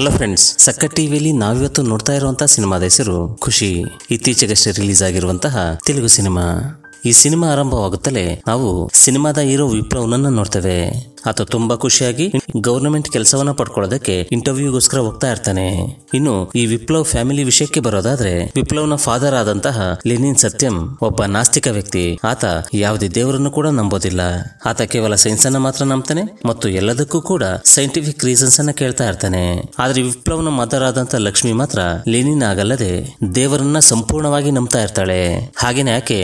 hello friends ಸಕ್ಕ ಟಿವಿಯಲ್ಲಿ ನಾವಿವತ್ತು ನೋಡ್ತಾ ಇರುವಂತಹ ಸಿನಿಮಾದ ಹೆಸರು ಖುಷಿ ಇತ್ತೀಚೆಗಷ್ಟೇ ರಿಲೀಸ್ ಆಗಿರುವಂತಹ ತೆಲುಗು ಸಿನಿಮಾ ಈ ಸಿನಿಮಾ ಆರಂಭವಾಗುತ್ತಲೇ ನಾವು ಸಿನಿಮಾದ ಹೀರೋ ವಿಪ್ಲವನನ್ನು ನೋಡ್ತೇವೆ ಆತ ತುಂಬಾ ಖುಷಿಯಾಗಿ ಗವರ್ನಮೆಂಟ್ ಕೆಲಸವನ್ನ ಪಡ್ಕೊಳ್ಳೋದಕ್ಕೆ ಇಂಟರ್ವ್ಯೂಗೋಸ್ಕರ ಹೋಗ್ತಾ ಇರ್ತಾನೆ ಇನ್ನು ಈ ವಿಪ್ಲವ್ ಫ್ಯಾಮಿಲಿ ವಿಷಯಕ್ಕೆ ಬರೋದಾದ್ರೆ ನ ಫಾದರ್ ಆದಂತಹ ಲೆನಿನ್ ಸತ್ಯಂ ಒಬ್ಬ ನಾಸ್ತಿಕ ವ್ಯಕ್ತಿ ಆತ ಯಾವುದೇ ದೇವರನ್ನು ಕೂಡ ನಂಬೋದಿಲ್ಲ ಆತ ಕೇವಲ ಸೈನ್ಸ್ ಅನ್ನ ಮಾತ್ರ ನಂಬ್ತಾನೆ ಮತ್ತು ಎಲ್ಲದಕ್ಕೂ ಕೂಡ ಸೈಂಟಿಫಿಕ್ ರೀಸನ್ಸ್ ಅನ್ನ ಕೇಳ್ತಾ ಇರ್ತಾನೆ ಆದ್ರೆ ನ ಮದರ್ ಆದಂತಹ ಲಕ್ಷ್ಮಿ ಮಾತ್ರ ಲೆನಿನ್ ಆಗಲ್ಲದೆ ದೇವರನ್ನ ಸಂಪೂರ್ಣವಾಗಿ ನಂಬ್ತಾ ಇರ್ತಾಳೆ ಹಾಗೇನೆ ಆಕೆ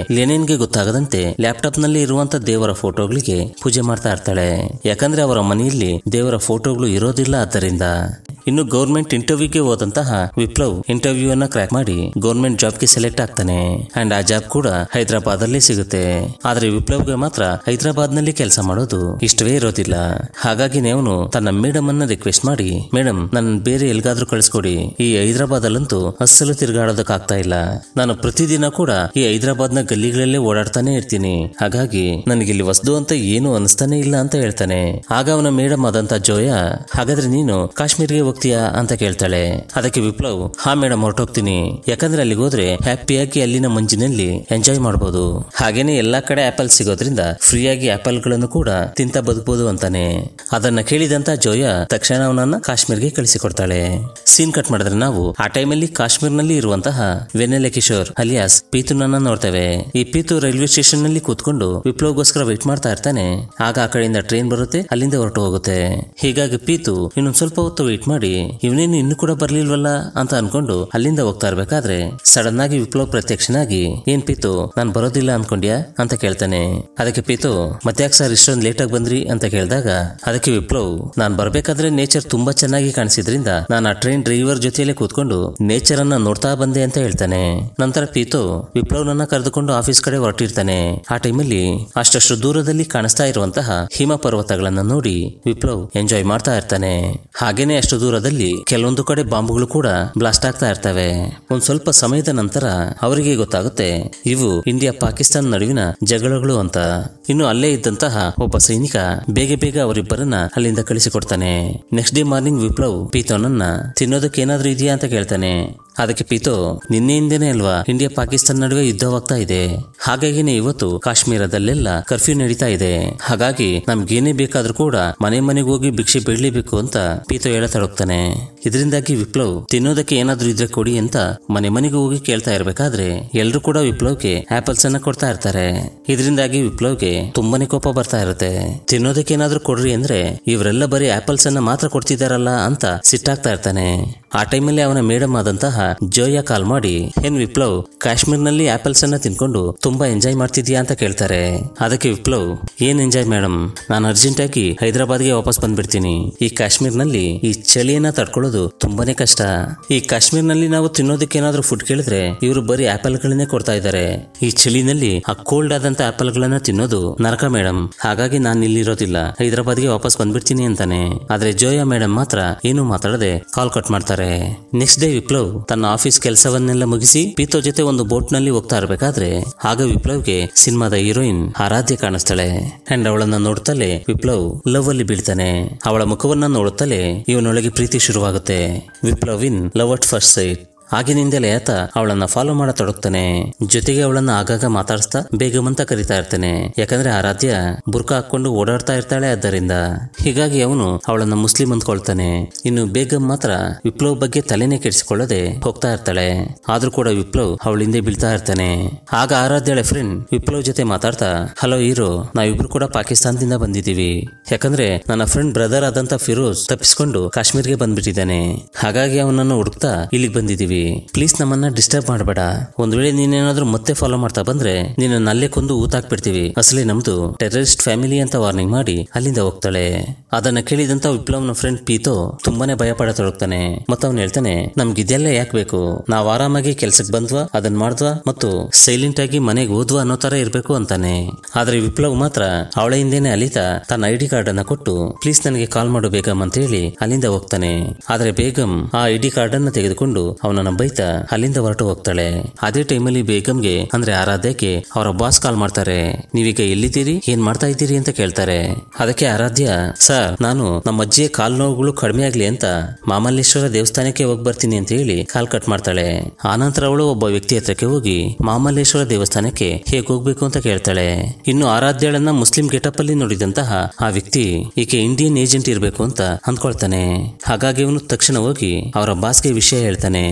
ಗೆ ಗೊತ್ತಾಗದಂತೆ ಲ್ಯಾಪ್ಟಾಪ್ ನಲ್ಲಿ ಇರುವಂತಹ ದೇವರ ಫೋಟೋಗಳಿಗೆ ಪೂಜೆ ಮಾಡ್ತಾ ಇರ್ತಾಳೆ ಯಾಕಂದ್ರೆ ಅವರ ಮನೆಯಲ್ಲಿ ದೇವರ ಫೋಟೋಗಳು ಇರೋದಿಲ್ಲ ಆದ್ದರಿಂದ ಇನ್ನು ಗೌರ್ಮೆಂಟ್ ಇಂಟರ್ವ್ಯೂಗೆ ಹೋದಂತಹ ವಿಪ್ಲವ್ ಇಂಟರ್ವ್ಯೂ ಅನ್ನ ಕ್ರ್ಯಾಕ್ ಮಾಡಿ ಗೌರ್ಮೆಂಟ್ ಜಾಬ್ ಗೆ ಸೆಲೆಕ್ಟ್ ಆಗ್ತಾನೆ ಅಂಡ್ ಆ ಜಾಬ್ ಕೂಡ ಹೈದರಾಬಾದ್ ಅಲ್ಲಿ ಸಿಗುತ್ತೆ ಆದ್ರೆ ಗೆ ಮಾತ್ರ ಹೈದರಾಬಾದ್ ನಲ್ಲಿ ಕೆಲಸ ಮಾಡೋದು ಇಷ್ಟವೇ ಇರೋದಿಲ್ಲ ಹಾಗಾಗಿ ಅವನು ತನ್ನ ಮೇಡಮ್ ಅನ್ನ ರಿಕ್ವೆಸ್ಟ್ ಮಾಡಿ ಮೇಡಮ್ ನನ್ನ ಬೇರೆ ಎಲ್ಗಾದ್ರೂ ಕಳಿಸ್ಕೊಡಿ ಈ ಹೈದರಾಬಾದ್ ಅಲ್ಲಂತೂ ಅಸ್ಸಲು ತಿರುಗಾಡೋದಕ್ಕಾಗ್ತಾ ಇಲ್ಲ ನಾನು ಪ್ರತಿದಿನ ಕೂಡ ಈ ಹೈದರಾಬಾದ್ ನ ಗಲ್ಲಿಗಳಲ್ಲೇ ಓಡಾಡ್ತಾನೆ ಇರ್ತೀನಿ ಹಾಗಾಗಿ ನನಗೆ ಇಲ್ಲಿ ವಸ್ತು ಅಂತ ಏನು ಅನಿಸ್ತಾನೆ ಇಲ್ಲ ಅಂತ ಹೇಳ್ತಾನೆ ಆಗ ಅವನ ಮೇಡಮ್ ಆದಂತ ಜೋಯ ಹಾಗಾದ್ರೆ ನೀನು ಕಾಶ್ಮೀರ್ಗೆ ಹೋಗ್ತೀಯಾ ಅಂತ ಕೇಳ್ತಾಳೆ ಅದಕ್ಕೆ ವಿಪ್ಲವ್ ಹಾ ಮೇಡಮ್ ಹೊರಟೋಗ್ತೀನಿ ಯಾಕಂದ್ರೆ ಅಲ್ಲಿಗೆ ಹೋದ್ರೆ ಹ್ಯಾಪಿಯಾಗಿ ಅಲ್ಲಿನ ಮಂಜಿನಲ್ಲಿ ಎಂಜಾಯ್ ಮಾಡಬಹುದು ಹಾಗೇನೆ ಎಲ್ಲಾ ಕಡೆ ಆಪಲ್ ಸಿಗೋದ್ರಿಂದ ಫ್ರೀಯಾಗಿ ಆಪಲ್ ಗಳನ್ನು ಕೂಡ ತಿಂತ ಬದುಕಬಹುದು ಅಂತಾನೆ ಅದನ್ನ ಕೇಳಿದಂತ ಜೋಯ ತಕ್ಷಣ ಅವನನ್ನ ಕಾಶ್ಮೀರ್ಗೆ ಕಳಿಸಿಕೊಡ್ತಾಳೆ ಸೀನ್ ಕಟ್ ಮಾಡಿದ್ರೆ ನಾವು ಆ ಟೈಮಲ್ಲಿ ನಲ್ಲಿ ಇರುವಂತಹ ವೆನೆಲೆ ಕಿಶೋರ್ ಅಲಿಯಾಸ್ ನನ್ನ ನೋಡ್ತೇವೆ ಈ ಪೀತು ರೈಲ್ವೆ ಸ್ಟೇಷನ್ ನಲ್ಲಿ ಕೂತ್ಕೊಂಡು ವಿಪ್ಲವ್ಗೋಸ್ಕರ ವೆಯ್ಟ್ ಮಾಡ್ತಾ ಇರ್ತಾನೆ ಆಗ ಆ ಕಡೆಯಿಂದ ಟ್ರೈನ್ ಬರುತ್ತೆ ಅಲ್ಲಿಂದ ಹೊರಟು ಹೋಗುತ್ತೆ ಹೀಗಾಗಿ ಪೀತು ಇನ್ನೊಂದು ಸ್ವಲ್ಪ ಹೊತ್ತು ವೆಯ್ಟ್ ಮಾಡಿ ನೋಡಿ ಇವನೇನು ಇನ್ನು ಕೂಡ ಬರ್ಲಿಲ್ವಲ್ಲ ಅಂತ ಅನ್ಕೊಂಡು ಅಲ್ಲಿಂದ ಹೋಗ್ತಾ ಇರ್ಬೇಕಾದ್ರೆ ಸಡನ್ ಆಗಿ ವಿಪ್ಲವ್ ಪ್ರತ್ಯಕ್ಷನಾಗಿ ಏನ್ ಪೀತು ನಾನ್ ಬರೋದಿಲ್ಲ ಅನ್ಕೊಂಡ್ಯಾ ಅಂತ ಕೇಳ್ತಾನೆ ಅದಕ್ಕೆ ಪೀತು ಮತ್ತೆ ಸರ್ ಇಷ್ಟೊಂದು ಲೇಟ್ ಆಗಿ ಬಂದ್ರಿ ಅಂತ ಕೇಳಿದಾಗ ಅದಕ್ಕೆ ವಿಪ್ಲವ್ ನಾನ್ ಬರ್ಬೇಕಾದ್ರೆ ನೇಚರ್ ತುಂಬಾ ಚೆನ್ನಾಗಿ ಕಾಣಿಸಿದ್ರಿಂದ ನಾನು ಆ ಟ್ರೈನ್ ಡ್ರೈವರ್ ಜೊತೆಯಲ್ಲೇ ಕೂತ್ಕೊಂಡು ನೇಚರ್ ಅನ್ನ ನೋಡ್ತಾ ಬಂದೆ ಅಂತ ಹೇಳ್ತಾನೆ ನಂತರ ಪೀತು ನನ್ನ ಕರೆದುಕೊಂಡು ಆಫೀಸ್ ಕಡೆ ಹೊರಟಿರ್ತಾನೆ ಆ ಟೈಮಲ್ಲಿ ಅಷ್ಟಷ್ಟು ದೂರದಲ್ಲಿ ಕಾಣಿಸ್ತಾ ಇರುವಂತಹ ಹಿಮ ಪರ್ವತಗಳನ್ನ ನೋಡಿ ವಿಪ್ಲವ್ ಎಂಜಾಯ್ ಮಾಡ್ತಾ ಇರ್ತಾನೆ ಹಾಗೇನೆ ಅಷ್ಟು ದೂರ ದೂರದಲ್ಲಿ ಕೆಲವೊಂದು ಕಡೆ ಬಾಂಬ್ಗಳು ಕೂಡ ಬ್ಲಾಸ್ಟ್ ಆಗ್ತಾ ಇರ್ತವೆ ಒಂದ್ ಸ್ವಲ್ಪ ಸಮಯದ ನಂತರ ಅವರಿಗೆ ಗೊತ್ತಾಗುತ್ತೆ ಇವು ಇಂಡಿಯಾ ಪಾಕಿಸ್ತಾನ ನಡುವಿನ ಜಗಳಗಳು ಅಂತ ಇನ್ನು ಅಲ್ಲೇ ಇದ್ದಂತಹ ಒಬ್ಬ ಸೈನಿಕ ಬೇಗ ಬೇಗ ಅವರಿಬ್ಬರನ್ನ ಅಲ್ಲಿಂದ ಕಳಿಸಿಕೊಡ್ತಾನೆ ನೆಕ್ಸ್ಟ್ ಡೇ ಮಾರ್ನಿಂಗ್ ವಿಪ್ಲವ್ ಪೀತೋನನ್ನ ತಿನ್ನೋದಕ್ಕೆ ಏನಾದ್ರೂ ಇದೆಯಾ ಅಂತ ಕೇಳ್ತಾನೆ ಅದಕ್ಕೆ ಪೀತು ನಿನ್ನೆಯಿಂದನೇ ಅಲ್ವಾ ಇಂಡಿಯಾ ಪಾಕಿಸ್ತಾನ ನಡುವೆ ಯುದ್ಧವಾಗ್ತಾ ಇದೆ ಹಾಗಾಗಿನೇ ಇವತ್ತು ಕಾಶ್ಮೀರದಲ್ಲೆಲ್ಲ ಕರ್ಫ್ಯೂ ನಡೀತಾ ಇದೆ ಹಾಗಾಗಿ ನಮ್ಗೇನೇ ಬೇಕಾದ್ರೂ ಕೂಡ ಮನೆ ಮನೆಗೆ ಹೋಗಿ ಭಿಕ್ಷೆ ಬೀಳಲೇಬೇಕು ಅಂತ ಪೀತು ಹೇಳತೊಡಗ್ತಾನೆ ಇದರಿಂದಾಗಿ ವಿಪ್ಲವ್ ತಿನ್ನೋದಕ್ಕೆ ಏನಾದ್ರೂ ಇದ್ರೆ ಕೊಡಿ ಅಂತ ಮನೆ ಮನೆಗೆ ಹೋಗಿ ಕೇಳ್ತಾ ಇರಬೇಕಾದ್ರೆ ಎಲ್ರು ಕೂಡ ವಿಪ್ಲವ್ಗೆ ಆಪಲ್ಸ್ ಅನ್ನ ಕೊಡ್ತಾ ಇರ್ತಾರೆ ಇದರಿಂದಾಗಿ ವಿಪ್ಲವ್ಗೆ ತುಂಬಾನೇ ಕೋಪ ಬರ್ತಾ ಇರುತ್ತೆ ತಿನ್ನೋದಕ್ಕೆ ಏನಾದ್ರೂ ಕೊಡ್ರಿ ಅಂದ್ರೆ ಇವರೆಲ್ಲ ಬರೀ ಆಪಲ್ಸ್ ಅನ್ನ ಮಾತ್ರ ಕೊಡ್ತಿದಾರಲ್ಲ ಅಂತ ಸಿಟ್ಟಾಗ್ತಾ ಇರ್ತಾನೆ ಆ ಟೈಮಲ್ಲಿ ಅವನ ಮೇಡಮ್ ಆದಂತಹ ಜೋಯಾ ಕಾಲ್ ಮಾಡಿ ಏನ್ ವಿಪ್ಲವ್ ನಲ್ಲಿ ಆಪಲ್ಸ್ ಅನ್ನ ತಿನ್ಕೊಂಡು ತುಂಬಾ ಎಂಜಾಯ್ ಮಾಡ್ತಿದ್ಯಾ ಅಂತ ಕೇಳ್ತಾರೆ ಅದಕ್ಕೆ ವಿಪ್ಲವ್ ಏನ್ ಎಂಜಾಯ್ ಮೇಡಮ್ ನಾನು ಅರ್ಜೆಂಟ್ ಆಗಿ ಹೈದರಾಬಾದ್ಗೆ ವಾಪಸ್ ಬಂದ್ಬಿಡ್ತೀನಿ ಈ ನಲ್ಲಿ ಈ ಚಳಿಯನ್ನ ತಡ್ಕೊಳ್ಳೋದು ತುಂಬಾನೇ ಕಷ್ಟ ಈ ನಲ್ಲಿ ನಾವು ತಿನ್ನೋದಕ್ಕೆ ಏನಾದ್ರೂ ಫುಡ್ ಕೇಳಿದ್ರೆ ಇವರು ಬರೀ ಆಪಲ್ ಗಳನ್ನೇ ಕೊಡ್ತಾ ಇದ್ದಾರೆ ಈ ಚಳಿನಲ್ಲಿ ಆ ಕೋಲ್ಡ್ ಆದಂತ ಆಪಲ್ ಗಳನ್ನ ತಿನ್ನೋದು ನರಕ ಮೇಡಮ್ ಹಾಗಾಗಿ ನಾನು ಇಲ್ಲಿರೋದಿಲ್ಲ ಹೈದರಾಬಾದ್ಗೆ ವಾಪಸ್ ಬಂದ್ಬಿಡ್ತೀನಿ ಅಂತಾನೆ ಆದ್ರೆ ಜೋಯಾ ಮೇಡಮ್ ಮಾತ್ರ ಏನು ಮಾತಾಡದೆ ಕಾಲ್ ಕಟ್ ಮಾಡ್ತಾರೆ ನೆಕ್ಸ್ಟ್ ಡೇ ವಿಪ್ಲವ್ ತನ್ನ ಆಫೀಸ್ ಕೆಲಸವನ್ನೆಲ್ಲ ಮುಗಿಸಿ ಪೀತೋ ಜೊತೆ ಒಂದು ಬೋಟ್ ನಲ್ಲಿ ಹೋಗ್ತಾ ಇರಬೇಕಾದ್ರೆ ಆಗ ಗೆ ಸಿನಿಮಾದ ಹೀರೋಯಿನ್ ಆರಾಧ್ಯ ಕಾಣಿಸ್ತಾಳೆ ಅಂಡ್ ಅವಳನ್ನ ನೋಡುತ್ತಲೇ ವಿಪ್ಲವ್ ಲವ್ ಅಲ್ಲಿ ಬೀಳ್ತಾನೆ ಅವಳ ಮುಖವನ್ನ ನೋಡುತ್ತಲೇ ಇವನೊಳಗೆ ಪ್ರೀತಿ ಶುರುವಾಗುತ್ತೆ Viplav in love at first sight ಆಗಿನಿಂದಲೇ ಆತ ಅವಳನ್ನ ಫಾಲೋ ಮಾಡ ಮಾಡತೊಡಗ್ತಾನೆ ಜೊತೆಗೆ ಅವಳನ್ನ ಆಗಾಗ ಮಾತಾಡಿಸ್ತಾ ಬೇಗಮ್ ಅಂತ ಕರಿತಾ ಇರ್ತಾನೆ ಯಾಕಂದ್ರೆ ಆರಾಧ್ಯ ಬುರ್ಕ ಹಾಕೊಂಡು ಓಡಾಡ್ತಾ ಇರ್ತಾಳೆ ಆದ್ದರಿಂದ ಹೀಗಾಗಿ ಅವನು ಅವಳನ್ನ ಮುಸ್ಲಿಂ ಅಂದ್ಕೊಳ್ತಾನೆ ಇನ್ನು ಬೇಗಂ ಮಾತ್ರ ವಿಪ್ಲವ್ ಬಗ್ಗೆ ತಲೆನೇ ಕೆಡಿಸಿಕೊಳ್ಳದೆ ಹೋಗ್ತಾ ಇರ್ತಾಳೆ ಆದ್ರೂ ಕೂಡ ವಿಪ್ಲವ್ ಅವಳಿಂದೆ ಬೀಳ್ತಾ ಇರ್ತಾನೆ ಆಗ ಆರಾಧ್ಯ ಫ್ರೆಂಡ್ ವಿಪ್ಲವ್ ಜೊತೆ ಮಾತಾಡ್ತಾ ಹಲೋ ಹೀರೋ ನಾವಿಬ್ರು ಕೂಡ ಪಾಕಿಸ್ತಾನದಿಂದ ಬಂದಿದ್ದೀವಿ ಯಾಕಂದ್ರೆ ನನ್ನ ಫ್ರೆಂಡ್ ಬ್ರದರ್ ಆದಂತ ಫಿರೋಜ್ ತಪ್ಪಿಸ್ಕೊಂಡು ಕಾಶ್ಮೀರ್ಗೆ ಬಂದ್ಬಿಟ್ಟಿದ್ದಾನೆ ಹಾಗಾಗಿ ಅವನನ್ನು ಹುಡುಕ್ತಾ ಇಲ್ಲಿಗೆ ಬಂದಿದ್ದೀವಿ ಪ್ಲೀಸ್ ನಮ್ಮನ್ನ ಡಿಸ್ಟರ್ಬ್ ಮಾಡಬೇಡ ಒಂದ್ ವೇಳೆ ನೀನೇನಾದ್ರೂ ಮತ್ತೆ ಫಾಲೋ ಮಾಡ್ತಾ ಬಂದ್ರೆ ನಿನ್ನ ಅಲ್ಲೇ ಕೊಂದು ಊತಾಕ್ಬಿಡ್ತೀವಿ ಅಸಲಿ ನಮ್ದು ಟೆರರಿಸ್ಟ್ ಫ್ಯಾಮಿಲಿ ಅಂತ ವಾರ್ನಿಂಗ್ ಮಾಡಿ ಅಲ್ಲಿಂದ ಹೋಗ್ತಾಳೆ ಅದನ್ನ ಕೇಳಿದಂತ ವಿಪ್ಲವ್ನ ಫ್ರೆಂಡ್ ಪೀತೋ ತುಂಬಾನೇ ಭಯ ಪಡ ಮತ್ತೆ ಹೇಳ್ತಾನೆ ನಮ್ಗೆ ಇದೆಲ್ಲ ಯಾಕೆ ಬೇಕು ನಾವ್ ಆರಾಮಾಗಿ ಕೆಲ್ಸಕ್ಕೆ ಬಂದ್ವಾ ಅದನ್ನ ಮಾಡಿದ್ವಾ ಮತ್ತು ಸೈಲೆಂಟ್ ಆಗಿ ಮನೆಗೆ ಓದ್ವಾ ಅನ್ನೋ ತರ ಇರ್ಬೇಕು ಅಂತಾನೆ ಆದ್ರೆ ವಿಪ್ಲವ್ ಮಾತ್ರ ಅವಳ ಹಿಂದೆನೆ ಅಲಿತಾ ತನ್ನ ಐಡಿ ಕಾರ್ಡ್ ಅನ್ನ ಕೊಟ್ಟು ಪ್ಲೀಸ್ ನನಗೆ ಕಾಲ್ ಮಾಡು ಬೇಗಮ್ ಅಂತ ಹೇಳಿ ಅಲ್ಲಿಂದ ಹೋಗ್ತಾನೆ ಆದ್ರೆ ಬೇಗಂ ಆ ಐಡಿ ಕಾರ್ಡ್ ಅನ್ನ ತೆಗೆದುಕೊಂಡು ಅವನ ನಮ್ಮ ಬೈತ ಅಲ್ಲಿಂದ ಹೊರಟು ಹೋಗ್ತಾಳೆ ಅದೇ ಟೈಮಲ್ಲಿ ಬೇಗಂಗೆ ಅಂದ್ರೆ ಆರಾಧ್ಯಕ್ಕೆ ಅವರ ಬಾಸ್ ಕಾಲ್ ಮಾಡ್ತಾರೆ ನೀವೀಗ ಎಲ್ಲಿದ್ದೀರಿ ಏನ್ ಮಾಡ್ತಾ ಇದ್ದೀರಿ ಅಂತ ಕೇಳ್ತಾರೆ ಅದಕ್ಕೆ ಆರಾಧ್ಯ ಸರ್ ನಾನು ನಮ್ಮ ಅಜ್ಜಿಯ ಕಾಲ್ ನೋವುಗಳು ಕಡಿಮೆ ಆಗ್ಲಿ ಅಂತ ಮಾಮಲ್ಲೇಶ್ವರ ದೇವಸ್ಥಾನಕ್ಕೆ ಹೋಗಿ ಬರ್ತೀನಿ ಅಂತ ಹೇಳಿ ಕಾಲ್ ಕಟ್ ಮಾಡ್ತಾಳೆ ಆನಂತರ ಅವಳು ಒಬ್ಬ ವ್ಯಕ್ತಿ ಹತ್ರಕ್ಕೆ ಹೋಗಿ ಮಾಮಲ್ಲೇಶ್ವರ ದೇವಸ್ಥಾನಕ್ಕೆ ಹೇಗೆ ಹೋಗ್ಬೇಕು ಅಂತ ಕೇಳ್ತಾಳೆ ಇನ್ನು ಆರಾಧ್ಯಳನ್ನ ಮುಸ್ಲಿಂ ಗೆಟಪ್ ಅಲ್ಲಿ ನೋಡಿದಂತಹ ಆ ವ್ಯಕ್ತಿ ಈಕೆ ಇಂಡಿಯನ್ ಏಜೆಂಟ್ ಇರಬೇಕು ಅಂತ ಅಂದ್ಕೊಳ್ತಾನೆ ಹಾಗಾಗಿ ಅವನು ತಕ್ಷಣ ಹೋಗಿ ಅವರ ಬಾಸ್ಗೆ ವಿಷಯ ಹೇಳ್ತಾನೆ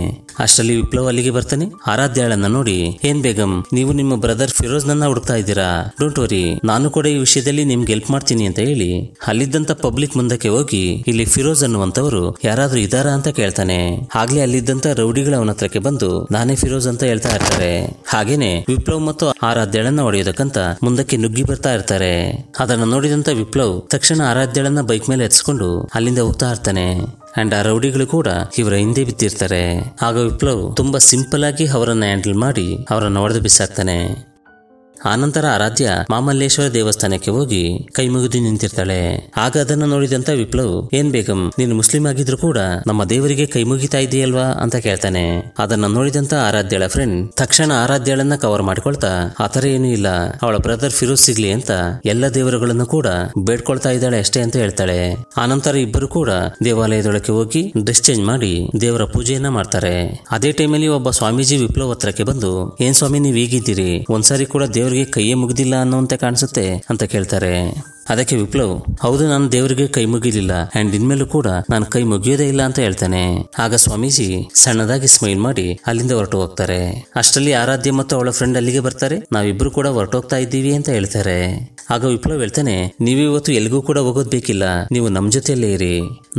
ಅಷ್ಟರಲ್ಲಿ ವಿಪ್ಲವ್ ಅಲ್ಲಿಗೆ ಬರ್ತಾನೆ ಆರಾಧ್ಯಾಳನ್ನ ನೋಡಿ ಏನ್ ಬೇಗಂ ನೀವು ನಿಮ್ಮ ಬ್ರದರ್ ಫಿರೋಜ್ ನನ್ನ ಹುಡುಕ್ತಾ ಇದ್ದೀರಾ ಡೋಂಟ್ ವರಿ ನಾನು ಕೂಡ ಈ ವಿಷಯದಲ್ಲಿ ನಿಮ್ಗೆ ಹೆಲ್ಪ್ ಮಾಡ್ತೀನಿ ಅಂತ ಹೇಳಿ ಅಲ್ಲಿದ್ದಂತ ಪಬ್ಲಿಕ್ ಮುಂದಕ್ಕೆ ಹೋಗಿ ಇಲ್ಲಿ ಫಿರೋಜ್ ಅನ್ನುವಂತವರು ಯಾರಾದ್ರೂ ಇದಾರಾ ಅಂತ ಕೇಳ್ತಾನೆ ಆಗ್ಲೇ ಅಲ್ಲಿದ್ದಂತ ರೌಡಿಗಳು ಅವನ ಹತ್ರಕ್ಕೆ ಬಂದು ನಾನೇ ಫಿರೋಜ್ ಅಂತ ಹೇಳ್ತಾ ಇರ್ತಾರೆ ಹಾಗೇನೆ ವಿಪ್ಲವ್ ಮತ್ತು ಆರಾಧ್ಯಳನ್ನ ಹೊಡೆಯೋದಕ್ಕಂತ ಮುಂದಕ್ಕೆ ನುಗ್ಗಿ ಬರ್ತಾ ಇರ್ತಾರೆ ಅದನ್ನ ನೋಡಿದಂತ ವಿಪ್ಲವ್ ತಕ್ಷಣ ಆರಾಧ್ಯಳನ್ನ ಬೈಕ್ ಮೇಲೆ ಎತ್ಸ್ಕೊಂಡು ಅಲ್ಲಿಂದ ಹೋಗ್ತಾ ಇರ್ತಾನೆ ಅಂಡ್ ಆ ರೌಡಿಗಳು ಕೂಡ ಇವರ ಹಿಂದೆ ಬಿದ್ದಿರ್ತಾರೆ ಆಗ ವಿಪ್ಲವ್ ತುಂಬಾ ಸಿಂಪಲ್ ಆಗಿ ಅವರನ್ನ ಹ್ಯಾಂಡಲ್ ಮಾಡಿ ಅವರನ್ನ ಹೊಡೆದು ಬಿಸಾಕ್ತಾನೆ ಆನಂತರ ಆರಾಧ್ಯ ಮಾಮಲ್ಲೇಶ್ವರ ದೇವಸ್ಥಾನಕ್ಕೆ ಹೋಗಿ ಕೈ ಮುಗಿದು ನಿಂತಿರ್ತಾಳೆ ಆಗ ಅದನ್ನು ನೋಡಿದಂತ ವಿಪ್ಲವ್ ಏನ್ ಬೇಗಂ ನೀನು ಮುಸ್ಲಿಂ ಆಗಿದ್ರು ಕೂಡ ನಮ್ಮ ದೇವರಿಗೆ ಕೈ ಮುಗಿತಾ ಇದೆಯಲ್ವಾ ಅಂತ ಕೇಳ್ತಾನೆ ಅದನ್ನ ನೋಡಿದಂತ ಆರಾಧ್ಯಳ ಫ್ರೆಂಡ್ ತಕ್ಷಣ ಆರಾಧ್ಯಳನ್ನ ಕವರ್ ಮಾಡ್ಕೊಳ್ತಾ ಆತರ ಏನೂ ಇಲ್ಲ ಅವಳ ಬ್ರದರ್ ಫಿರೋಜ್ ಸಿಗ್ಲಿ ಅಂತ ಎಲ್ಲ ದೇವರುಗಳನ್ನು ಕೂಡ ಬೇಡ್ಕೊಳ್ತಾ ಇದ್ದಾಳೆ ಅಷ್ಟೇ ಅಂತ ಹೇಳ್ತಾಳೆ ಆನಂತರ ಇಬ್ಬರು ಕೂಡ ದೇವಾಲಯದೊಳಕ್ಕೆ ಹೋಗಿ ಡ್ರೆಸ್ ಚೇಂಜ್ ಮಾಡಿ ದೇವರ ಪೂಜೆಯನ್ನ ಮಾಡ್ತಾರೆ ಅದೇ ಟೈಮಲ್ಲಿ ಒಬ್ಬ ಸ್ವಾಮೀಜಿ ವಿಪ್ಲವ್ ಹತ್ರಕ್ಕೆ ಬಂದು ಏನ್ ಸ್ವಾಮಿ ನೀವು ಈಗಿದ್ದೀರಿ ಒಂದ್ಸಾರಿ ಕೂಡ ದೇವರ ಅವರಿಗೆ ಕೈಯೇ ಮುಗಿದಿಲ್ಲ ಅನ್ನೋಂತೆ ಕಾಣಿಸುತ್ತೆ ಅಂತ ಕೇಳ್ತಾರೆ ಅದಕ್ಕೆ ವಿಪ್ಲವ್ ಹೌದು ನಾನು ದೇವರಿಗೆ ಕೈ ಮುಗಿಲಿಲ್ಲ ಅಂಡ್ ಇನ್ಮೇಲೂ ಕೂಡ ನಾನು ಕೈ ಮುಗಿಯೋದೇ ಇಲ್ಲ ಅಂತ ಹೇಳ್ತಾನೆ ಆಗ ಸ್ವಾಮೀಜಿ ಸಣ್ಣದಾಗಿ ಸ್ಮೈಲ್ ಮಾಡಿ ಅಲ್ಲಿಂದ ಹೊರಟು ಹೋಗ್ತಾರೆ ಅಷ್ಟರಲ್ಲಿ ಆರಾಧ್ಯ ಮತ್ತು ಅವಳ ಫ್ರೆಂಡ್ ಅಲ್ಲಿಗೆ ಬರ್ತಾರೆ ನಾವಿಬ್ರು ಕೂಡ ಹೊರಟೋಗ್ತಾ ಇದ್ದೀವಿ ಅಂತ ಹೇಳ್ತಾರೆ ಆಗ ವಿಪ್ಲವ್ ಹೇಳ್ತಾನೆ ನೀವು ಇವತ್ತು ಎಲ್ಲಿಗೂ ಕೂಡ ಹೋಗೋದ್ ಬೇಕಿಲ್ಲ ನೀವು ನಮ್ ಜೊತೆಯಲ್ಲೇ ಇರಿ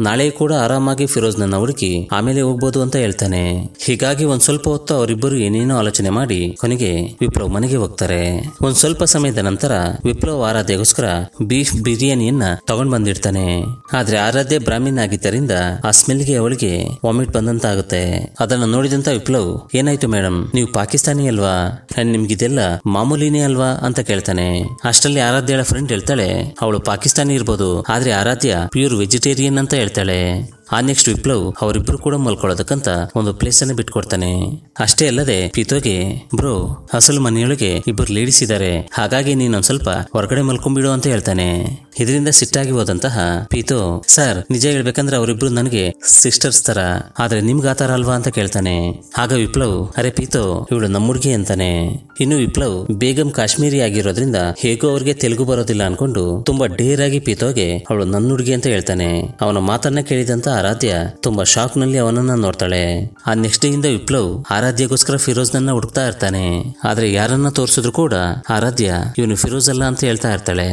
ನಾಳೆ ಕೂಡ ಆರಾಮಾಗಿ ಫಿರೋಜ್ ನನ್ನ ಹುಡುಕಿ ಆಮೇಲೆ ಹೋಗ್ಬೋದು ಅಂತ ಹೇಳ್ತಾನೆ ಹೀಗಾಗಿ ಒಂದ್ ಸ್ವಲ್ಪ ಹೊತ್ತು ಅವರಿಬ್ಬರು ಏನೇನೋ ಆಲೋಚನೆ ಮಾಡಿ ಕೊನೆಗೆ ವಿಪ್ಲವ್ ಮನೆಗೆ ಹೋಗ್ತಾರೆ ಒಂದ್ ಸ್ವಲ್ಪ ಸಮಯದ ನಂತರ ವಿಪ್ಲವ್ ಆರಾಧ್ಯಗೋಸ್ಕರ ಬೀಫ್ ಬಿರಿಯಾನಿಯನ್ನ ತಗೊಂಡ್ ಬಂದಿರ್ತಾನೆ ಆದ್ರೆ ಆರಾಧ್ಯ ಬ್ರಾಹ್ಮೀನ್ ಆಗಿದ್ದರಿಂದ ಆ ಸ್ಮೆಲ್ಗೆ ಅವಳಿಗೆ ವಾಮಿಟ್ ಬಂದಂತಾಗುತ್ತೆ ಅದನ್ನ ನೋಡಿದಂತ ವಿಪ್ಲವ್ ಏನಾಯ್ತು ಮೇಡಮ್ ನೀವು ಪಾಕಿಸ್ತಾನಿ ಅಲ್ವಾ ನಿಮ್ಗಿದೆಲ್ಲ ಮಾಮೂಲಿನೇ ಅಲ್ವಾ ಅಂತ ಕೇಳ್ತಾನೆ ಅಷ್ಟಲ್ಲಿ ಆರಾಧ್ಯಳ ಫ್ರೆಂಡ್ ಹೇಳ್ತಾಳೆ ಅವಳು ಪಾಕಿಸ್ತಾನಿ ಇರ್ಬೋದು ಆದ್ರೆ ಆರಾಧ್ಯ ಪ್ಯೂರ್ ವೆಜಿಟೇರಿಯನ್ ಅಂತ ಹೇಳ್ತಾಳೆ ಆ ನೆಕ್ಸ್ಟ್ ವಿಪ್ಲವ್ ಅವರಿಬ್ರು ಕೂಡ ಮಲ್ಕೊಳ್ಳೋದಕ್ಕಂತ ಒಂದು ಪ್ಲೇಸ್ ಅನ್ನ ಬಿಟ್ಕೊಡ್ತಾನೆ ಅಷ್ಟೇ ಅಲ್ಲದೆ ಪೀತೋಗೆ ಬ್ರೋ ಅಸಲು ಮನೆಯೊಳಗೆ ಇಬ್ಬರು ಲೇಡೀಸ್ ಇದ್ದಾರೆ ಹಾಗಾಗಿ ಒಂದ್ ಸ್ವಲ್ಪ ಹೊರಗಡೆ ಮಲ್ಕೊಂಡ್ಬಿಡು ಅಂತ ಹೇಳ್ತಾನೆ ಇದರಿಂದ ಸಿಟ್ಟಾಗಿ ಹೋದಂತಹ ಪೀತೋ ಸರ್ ನಿಜ ಹೇಳ್ಬೇಕಂದ್ರೆ ಅವರಿಬ್ರು ನನಗೆ ಸಿಸ್ಟರ್ಸ್ ತರ ಆದ್ರೆ ನಿಮ್ಗೆ ಆತರ ಅಲ್ವಾ ಅಂತ ಕೇಳ್ತಾನೆ ಆಗ ವಿಪ್ಲವ್ ಅರೆ ಪೀತೋ ಇವಳು ನಮ್ಮ ಹುಡುಗಿ ಅಂತಾನೆ ಇನ್ನು ವಿಪ್ಲವ್ ಬೇಗಂ ಕಾಶ್ಮೀರಿ ಆಗಿರೋದ್ರಿಂದ ಹೇಗೋ ಅವ್ರಿಗೆ ತೆಲುಗು ಬರೋದಿಲ್ಲ ಅನ್ಕೊಂಡು ತುಂಬಾ ಡೇರ್ ಆಗಿ ಪೀತೋಗೆ ಅವಳು ನನ್ನ ಹುಡುಗಿ ಅಂತ ಹೇಳ್ತಾನೆ ಅವನ ಮಾತನ್ನ ಕೇಳಿದಂತ ಆರಾಧ್ಯ ತುಂಬಾ ಶಾಕ್ ನಲ್ಲಿ ಅವನನ್ನ ನೋಡ್ತಾಳೆ ಆ ನೆಕ್ಸ್ಟ್ ಡೇ ಇಂದ ವಿಪ್ಲವ್ ಆರಾಧ್ಯಗೋಸ್ಕರ ಫಿರೋಜ್ ನನ್ನ ಹುಡುಕ್ತಾ ಇರ್ತಾನೆ ಆದ್ರೆ ಯಾರನ್ನ ತೋರಿಸಿದ್ರು ಕೂಡ ಆರಾಧ್ಯ ಇವನು ಫಿರೋಜ್ ಅಲ್ಲ ಅಂತ ಹೇಳ್ತಾ ಇರ್ತಾಳೆ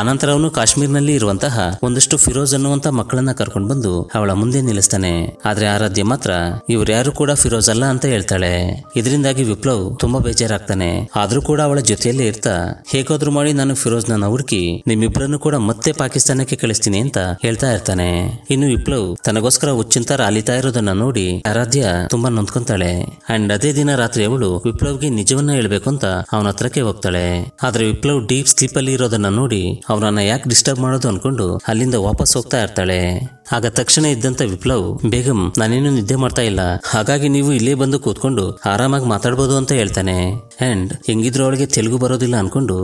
ಆನಂತರ ಅವನು ನಲ್ಲಿ ಇರುವಂತಹ ಒಂದಷ್ಟು ಫಿರೋಜ್ ಅನ್ನುವಂತ ಮಕ್ಕಳನ್ನ ಕರ್ಕೊಂಡು ಬಂದು ಅವಳ ಮುಂದೆ ನಿಲ್ಲಿಸ್ತಾನೆ ಆದ್ರೆ ಆರಾಧ್ಯ ಮಾತ್ರ ಇವ್ರು ಯಾರು ಕೂಡ ಫಿರೋಜ್ ಅಲ್ಲ ಅಂತ ಹೇಳ್ತಾಳೆ ಇದರಿಂದಾಗಿ ವಿಪ್ಲವ್ ತುಂಬಾ ಬೇಜಾರಾಗ್ತಾನೆ ಆದ್ರೂ ಕೂಡ ಅವಳ ಜೊತೆಯಲ್ಲೇ ಇರ್ತಾ ಹೇಗಾದ್ರೂ ಮಾಡಿ ನಾನು ಫಿರೋಜ್ ನನ್ನ ಹುಡುಕಿ ನಿಮ್ಮಿಬ್ಬರನ್ನು ಕೂಡ ಮತ್ತೆ ಪಾಕಿಸ್ತಾನಕ್ಕೆ ಕಳಿಸ್ತೀನಿ ಅಂತ ಹೇಳ್ತಾ ಇರ್ತಾನೆ ಇನ್ನು ವಿಪ್ಲವ್ ತನಗೋಸ್ಕರ ಉಚ್ಚಿಂತ ಅಲಿತಾ ಇರೋದನ್ನ ನೋಡಿ ಆರಾಧ್ಯ ತುಂಬಾ ನೊಂದ್ಕೊಂತಾಳೆ ಅಂಡ್ ಅದೇ ದಿನ ರಾತ್ರಿ ಅವಳು ವಿಪ್ಲವ್ಗೆ ನಿಜವನ್ನ ಹೇಳ್ಬೇಕು ಅಂತ ಅವನ ಹತ್ರಕ್ಕೆ ಹೋಗ್ತಾಳೆ ಆದ್ರೆ ವಿಪ್ಲವ್ ಡೀಪ್ ಸ್ಲೀಪ್ ಅಲ್ಲಿ ಇರೋದನ್ನ ನೋಡಿ ಅವನನ್ನ ಯಾಕೆ ಡಿಸ್ಟರ್ಬ್ ಮಾಡೋದು ಅನ್ಕೊಂಡು ಅಲ್ಲಿಂದ ವಾಪಸ್ ಹೋಗ್ತಾ ಇರ್ತಾಳೆ ಆಗ ತಕ್ಷಣ ಇದ್ದಂತ ವಿಪ್ಲವ್ ಬೇಗಂ ನಾನೇನು ನಿದ್ದೆ ಮಾಡ್ತಾ ಇಲ್ಲ ಹಾಗಾಗಿ ನೀವು ಇಲ್ಲೇ ಬಂದು ಕೂತ್ಕೊಂಡು ಆರಾಮಾಗಿ ಮಾತಾಡ್ಬೋದು ಅಂತ ಹೇಳ್ತಾನೆ ಅಂಡ್ ಹೆಂಗಿದ್ರು ಅವಳಿಗೆ ತೆಲುಗು ಬರೋದಿಲ್ಲ ಅನ್ಕೊಂಡು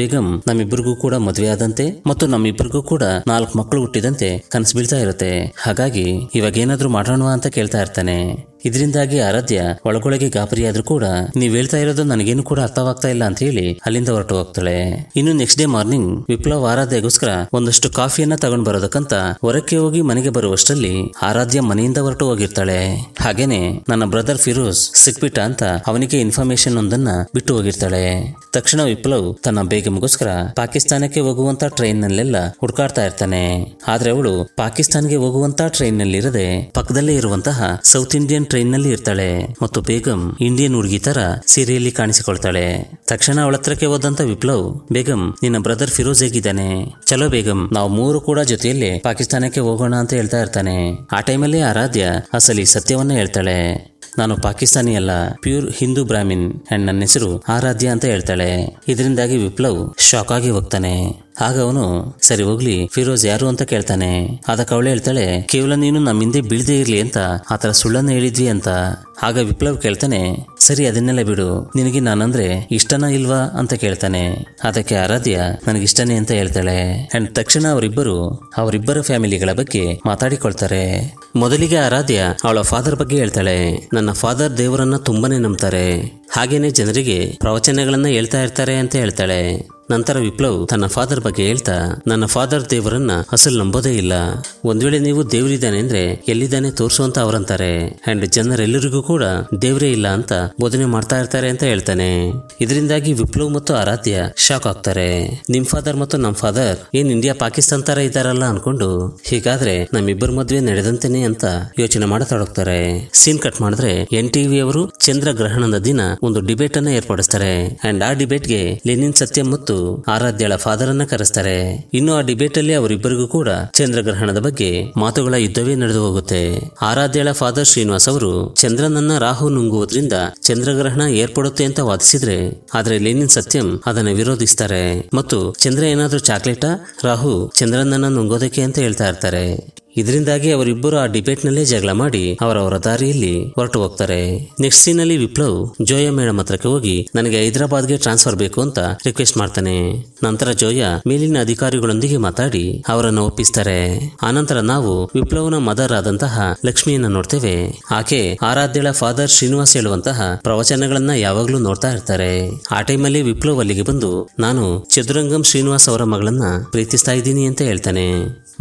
ಬೇಗಂ ನಮ್ಮಿಬ್ಬರಿಗೂ ಕೂಡ ಮದುವೆ ಆದಂತೆ ಮತ್ತು ನಮ್ಮಿಬ್ಬರಿಗೂ ಕೂಡ ನಾಲ್ಕು ಮಕ್ಕಳು ಹುಟ್ಟಿದಂತೆ ಕನಸು ಬೀಳ್ತಾ ಇರುತ್ತೆ ಹಾಗಾಗಿ ಇವಾಗ ಏನಾದ್ರೂ ಮಾಡೋಣ ಅಂತ ಕೇಳ್ತಾ ಇರ್ತಾನೆ ಇದರಿಂದಾಗಿ ಆರಾಧ್ಯ ಒಳಗೊಳಗೆ ಗಾಬರಿಯಾದ್ರೂ ಕೂಡ ನೀವು ಹೇಳ್ತಾ ಇರೋದು ನನಗೇನು ಕೂಡ ಅರ್ಥವಾಗ್ತಾ ಇಲ್ಲ ಅಂತ ಹೇಳಿ ಅಲ್ಲಿಂದ ಹೊರಟು ಹೋಗ್ತಾಳೆ ಇನ್ನು ನೆಕ್ಸ್ಟ್ ಡೇ ಮಾರ್ನಿಂಗ್ ವಿಪ್ಲವ್ ಆರಾಧ್ಯಗೋಸ್ಕರ ಒಂದಷ್ಟು ಕಾಫಿಯನ್ನ ತಗೊಂಡ್ ಬರೋದಕ್ಕಂತ ಹೊರಕ್ಕೆ ಹೋಗಿ ಮನೆಗೆ ಬರುವಷ್ಟರಲ್ಲಿ ಆರಾಧ್ಯ ಮನೆಯಿಂದ ಹೊರಟು ಹೋಗಿರ್ತಾಳೆ ಹಾಗೇನೆ ನನ್ನ ಬ್ರದರ್ ಫಿರೋಸ್ ಸಿಕ್ಬಿಟ್ಟ ಅಂತ ಅವನಿಗೆ ಇನ್ಫಾರ್ಮೇಶನ್ ಒಂದನ್ನ ಬಿಟ್ಟು ಹೋಗಿರ್ತಾಳೆ ತಕ್ಷಣ ವಿಪ್ಲವ್ ತನ್ನ ಬೇಗಮ್ಗೋಸ್ಕರ ಪಾಕಿಸ್ತಾನಕ್ಕೆ ಹೋಗುವಂತ ಟ್ರೈನ್ ನಲ್ಲೆಲ್ಲ ಹುಡ್ಕಾಡ್ತಾ ಇರ್ತಾನೆ ಆದ್ರೆ ಅವಳು ಪಾಕಿಸ್ತಾನ್ಗೆ ಹೋಗುವಂತ ಟ್ರೈನ್ ನಲ್ಲಿರದೆ ಪಕ್ಕದಲ್ಲೇ ಇರುವಂತಹ ಸೌತ್ ಇಂಡಿಯನ್ ನಲ್ಲಿ ಇರ್ತಾಳೆ ಮತ್ತು ಬೇಗಂ ಇಂಡಿಯನ್ ಹುಡುಗಿ ತರ ಸೀರೆಯಲ್ಲಿ ಕಾಣಿಸಿಕೊಳ್ತಾಳೆ ತಕ್ಷಣ ಅವಳತ್ರಕ್ಕೆ ಹೋದಂತ ವಿಪ್ಲವ್ ಬೇಗಂ ನಿನ್ನ ಬ್ರದರ್ ಫಿರೋಜ್ ಹೇಗಿದ್ದಾನೆ ಚಲೋ ಬೇಗಂ ನಾವು ಮೂರು ಕೂಡ ಜೊತೆಯಲ್ಲಿ ಪಾಕಿಸ್ತಾನಕ್ಕೆ ಹೋಗೋಣ ಅಂತ ಹೇಳ್ತಾ ಇರ್ತಾನೆ ಆ ಟೈಮಲ್ಲಿ ಆರಾಧ್ಯ ಅಸಲಿ ಸತ್ಯವನ್ನ ಹೇಳ್ತಾಳೆ ನಾನು ಪಾಕಿಸ್ತಾನಿ ಅಲ್ಲ ಪ್ಯೂರ್ ಹಿಂದೂ ಬ್ರಾಹ್ಮಿನ್ ಅಂಡ್ ನನ್ನ ಹೆಸರು ಆರಾಧ್ಯ ಅಂತ ಹೇಳ್ತಾಳೆ ಇದರಿಂದಾಗಿ ವಿಪ್ಲವ್ ಶಾಕ್ ಆಗಿ ಹೋಗ್ತಾನೆ ಆಗ ಅವನು ಸರಿ ಹೋಗ್ಲಿ ಫಿರೋಜ್ ಯಾರು ಅಂತ ಕೇಳ್ತಾನೆ ಅದಕ್ಕೆ ಅವಳು ಹೇಳ್ತಾಳೆ ಕೇವಲ ನೀನು ನಮ್ಮಿಂದೆ ಬೀಳದೇ ಇರ್ಲಿ ಅಂತ ಆತರ ಸುಳ್ಳನ್ನ ಹೇಳಿದ್ವಿ ಅಂತ ಆಗ ವಿಪ್ಲವ್ ಕೇಳ್ತಾನೆ ಸರಿ ಅದನ್ನೆಲ್ಲ ಬಿಡು ನಿನಗೆ ನಾನಂದ್ರೆ ಇಷ್ಟನ ಇಲ್ವಾ ಅಂತ ಕೇಳ್ತಾನೆ ಅದಕ್ಕೆ ಆರಾಧ್ಯ ನನಗಿಷ್ಟನೇ ಅಂತ ಹೇಳ್ತಾಳೆ ಅಂಡ್ ತಕ್ಷಣ ಅವರಿಬ್ಬರು ಅವರಿಬ್ಬರ ಫ್ಯಾಮಿಲಿಗಳ ಬಗ್ಗೆ ಮಾತಾಡಿಕೊಳ್ತಾರೆ ಮೊದಲಿಗೆ ಆರಾಧ್ಯ ಅವಳ ಫಾದರ್ ಬಗ್ಗೆ ಹೇಳ್ತಾಳೆ ನನ್ನ ಫಾದರ್ ದೇವರನ್ನ ತುಂಬಾನೇ ನಂಬ್ತಾರೆ ಹಾಗೇನೆ ಜನರಿಗೆ ಪ್ರವಚನಗಳನ್ನ ಹೇಳ್ತಾ ಇರ್ತಾರೆ ಅಂತ ಹೇಳ್ತಾಳೆ ನಂತರ ವಿಪ್ಲವ್ ತನ್ನ ಫಾದರ್ ಬಗ್ಗೆ ಹೇಳ್ತಾ ನನ್ನ ಫಾದರ್ ದೇವರನ್ನ ಅಸಲು ನಂಬೋದೇ ಇಲ್ಲ ಒಂದ್ ವೇಳೆ ನೀವು ದೇವರಿದ್ದಾನೆ ಅಂದ್ರೆ ಎಲ್ಲಿದ್ದಾನೆ ತೋರಿಸುವಂತ ಅವರಂತಾರೆ ಅಂಡ್ ಜನರೆಲ್ಲರಿಗೂ ಕೂಡ ದೇವರೇ ಇಲ್ಲ ಅಂತ ಬೋಧನೆ ಮಾಡ್ತಾ ಇರ್ತಾರೆ ಅಂತ ಹೇಳ್ತಾನೆ ಇದರಿಂದಾಗಿ ವಿಪ್ಲವ್ ಮತ್ತು ಆರಾಧ್ಯ ಶಾಕ್ ಆಗ್ತಾರೆ ನಿಮ್ ಫಾದರ್ ಮತ್ತು ನಮ್ ಫಾದರ್ ಏನ್ ಇಂಡಿಯಾ ಪಾಕಿಸ್ತಾನ್ ತರ ಇದ್ದಾರಲ್ಲ ಅನ್ಕೊಂಡು ಹೀಗಾದ್ರೆ ನಮ್ಮಿಬ್ಬರ ಮದ್ವೆ ನಡೆದಂತೇನೆ ಅಂತ ಯೋಚನೆ ಮಾಡತಾಡೋಗ್ತಾರೆ ಸೀನ್ ಕಟ್ ಮಾಡಿದ್ರೆ ಎನ್ ಟಿವಿ ಅವರು ಚಂದ್ರ ಗ್ರಹಣದ ದಿನ ಒಂದು ಡಿಬೇಟ್ ಅನ್ನ ಏರ್ಪಡಿಸ್ತಾರೆ ಅಂಡ್ ಆ ಡಿಬೇಟ್ಗೆ ಲೆನಿನ್ ಸತ್ಯ ಮತ್ತು ಮತ್ತು ಆರಾಧ್ಯಳ ಫಾದರ್ ಅನ್ನ ಕರೆಸ್ತಾರೆ ಇನ್ನು ಆ ಡಿಬೇಟ್ ಅಲ್ಲಿ ಅವರಿಬ್ಬರಿಗೂ ಕೂಡ ಚಂದ್ರಗ್ರಹಣದ ಬಗ್ಗೆ ಮಾತುಗಳ ಯುದ್ಧವೇ ನಡೆದು ಹೋಗುತ್ತೆ ಆರಾಧ್ಯಳ ಫಾದರ್ ಶ್ರೀನಿವಾಸ್ ಅವರು ಚಂದ್ರನನ್ನ ರಾಹು ನುಂಗುವುದರಿಂದ ಚಂದ್ರಗ್ರಹಣ ಏರ್ಪಡುತ್ತೆ ಅಂತ ವಾದಿಸಿದ್ರೆ ಆದ್ರೆ ಲೇನಿನ್ ಸತ್ಯಂ ಅದನ್ನ ವಿರೋಧಿಸ್ತಾರೆ ಮತ್ತು ಚಂದ್ರ ಏನಾದ್ರೂ ಚಾಕ್ಲೇಟಾ ರಾಹು ಚಂದ್ರನನ್ನ ನುಂಗೋದಕ್ಕೆ ಅಂತ ಹೇಳ್ತಾ ಇರ್ತಾರೆ ಇದರಿಂದಾಗಿ ಅವರಿಬ್ಬರು ಆ ಡಿಬೇಟ್ನಲ್ಲೇ ಜಗಳ ಮಾಡಿ ಅವರವರ ದಾರಿಯಲ್ಲಿ ಹೊರಟು ಹೋಗ್ತಾರೆ ನೆಕ್ಸ್ಟ್ ಸೀನಲ್ಲಿ ವಿಪ್ಲವ್ ಜೋಯ ಮೇಡಮ್ ಹತ್ರಕ್ಕೆ ಹೋಗಿ ನನಗೆ ಹೈದರಾಬಾದ್ಗೆ ಟ್ರಾನ್ಸ್ಫರ್ ಬೇಕು ಅಂತ ರಿಕ್ವೆಸ್ಟ್ ಮಾಡ್ತಾನೆ ನಂತರ ಜೋಯ ಮೇಲಿನ ಅಧಿಕಾರಿಗಳೊಂದಿಗೆ ಮಾತಾಡಿ ಅವರನ್ನು ಒಪ್ಪಿಸ್ತಾರೆ ಆನಂತರ ನಾವು ವಿಪ್ಲವ್ನ ಮದರ್ ಆದಂತಹ ಲಕ್ಷ್ಮಿಯನ್ನ ನೋಡ್ತೇವೆ ಆಕೆ ಆರಾಧ್ಯಳ ಫಾದರ್ ಶ್ರೀನಿವಾಸ್ ಹೇಳುವಂತಹ ಪ್ರವಚನಗಳನ್ನ ಯಾವಾಗ್ಲೂ ನೋಡ್ತಾ ಇರ್ತಾರೆ ಆ ಟೈಮಲ್ಲಿ ವಿಪ್ಲವ್ ಅಲ್ಲಿಗೆ ಬಂದು ನಾನು ಚದುರಂಗಂ ಶ್ರೀನಿವಾಸ್ ಅವರ ಮಗಳನ್ನ ಪ್ರೀತಿಸ್ತಾ ಇದ್ದೀನಿ ಅಂತ ಹೇಳ್ತಾನೆ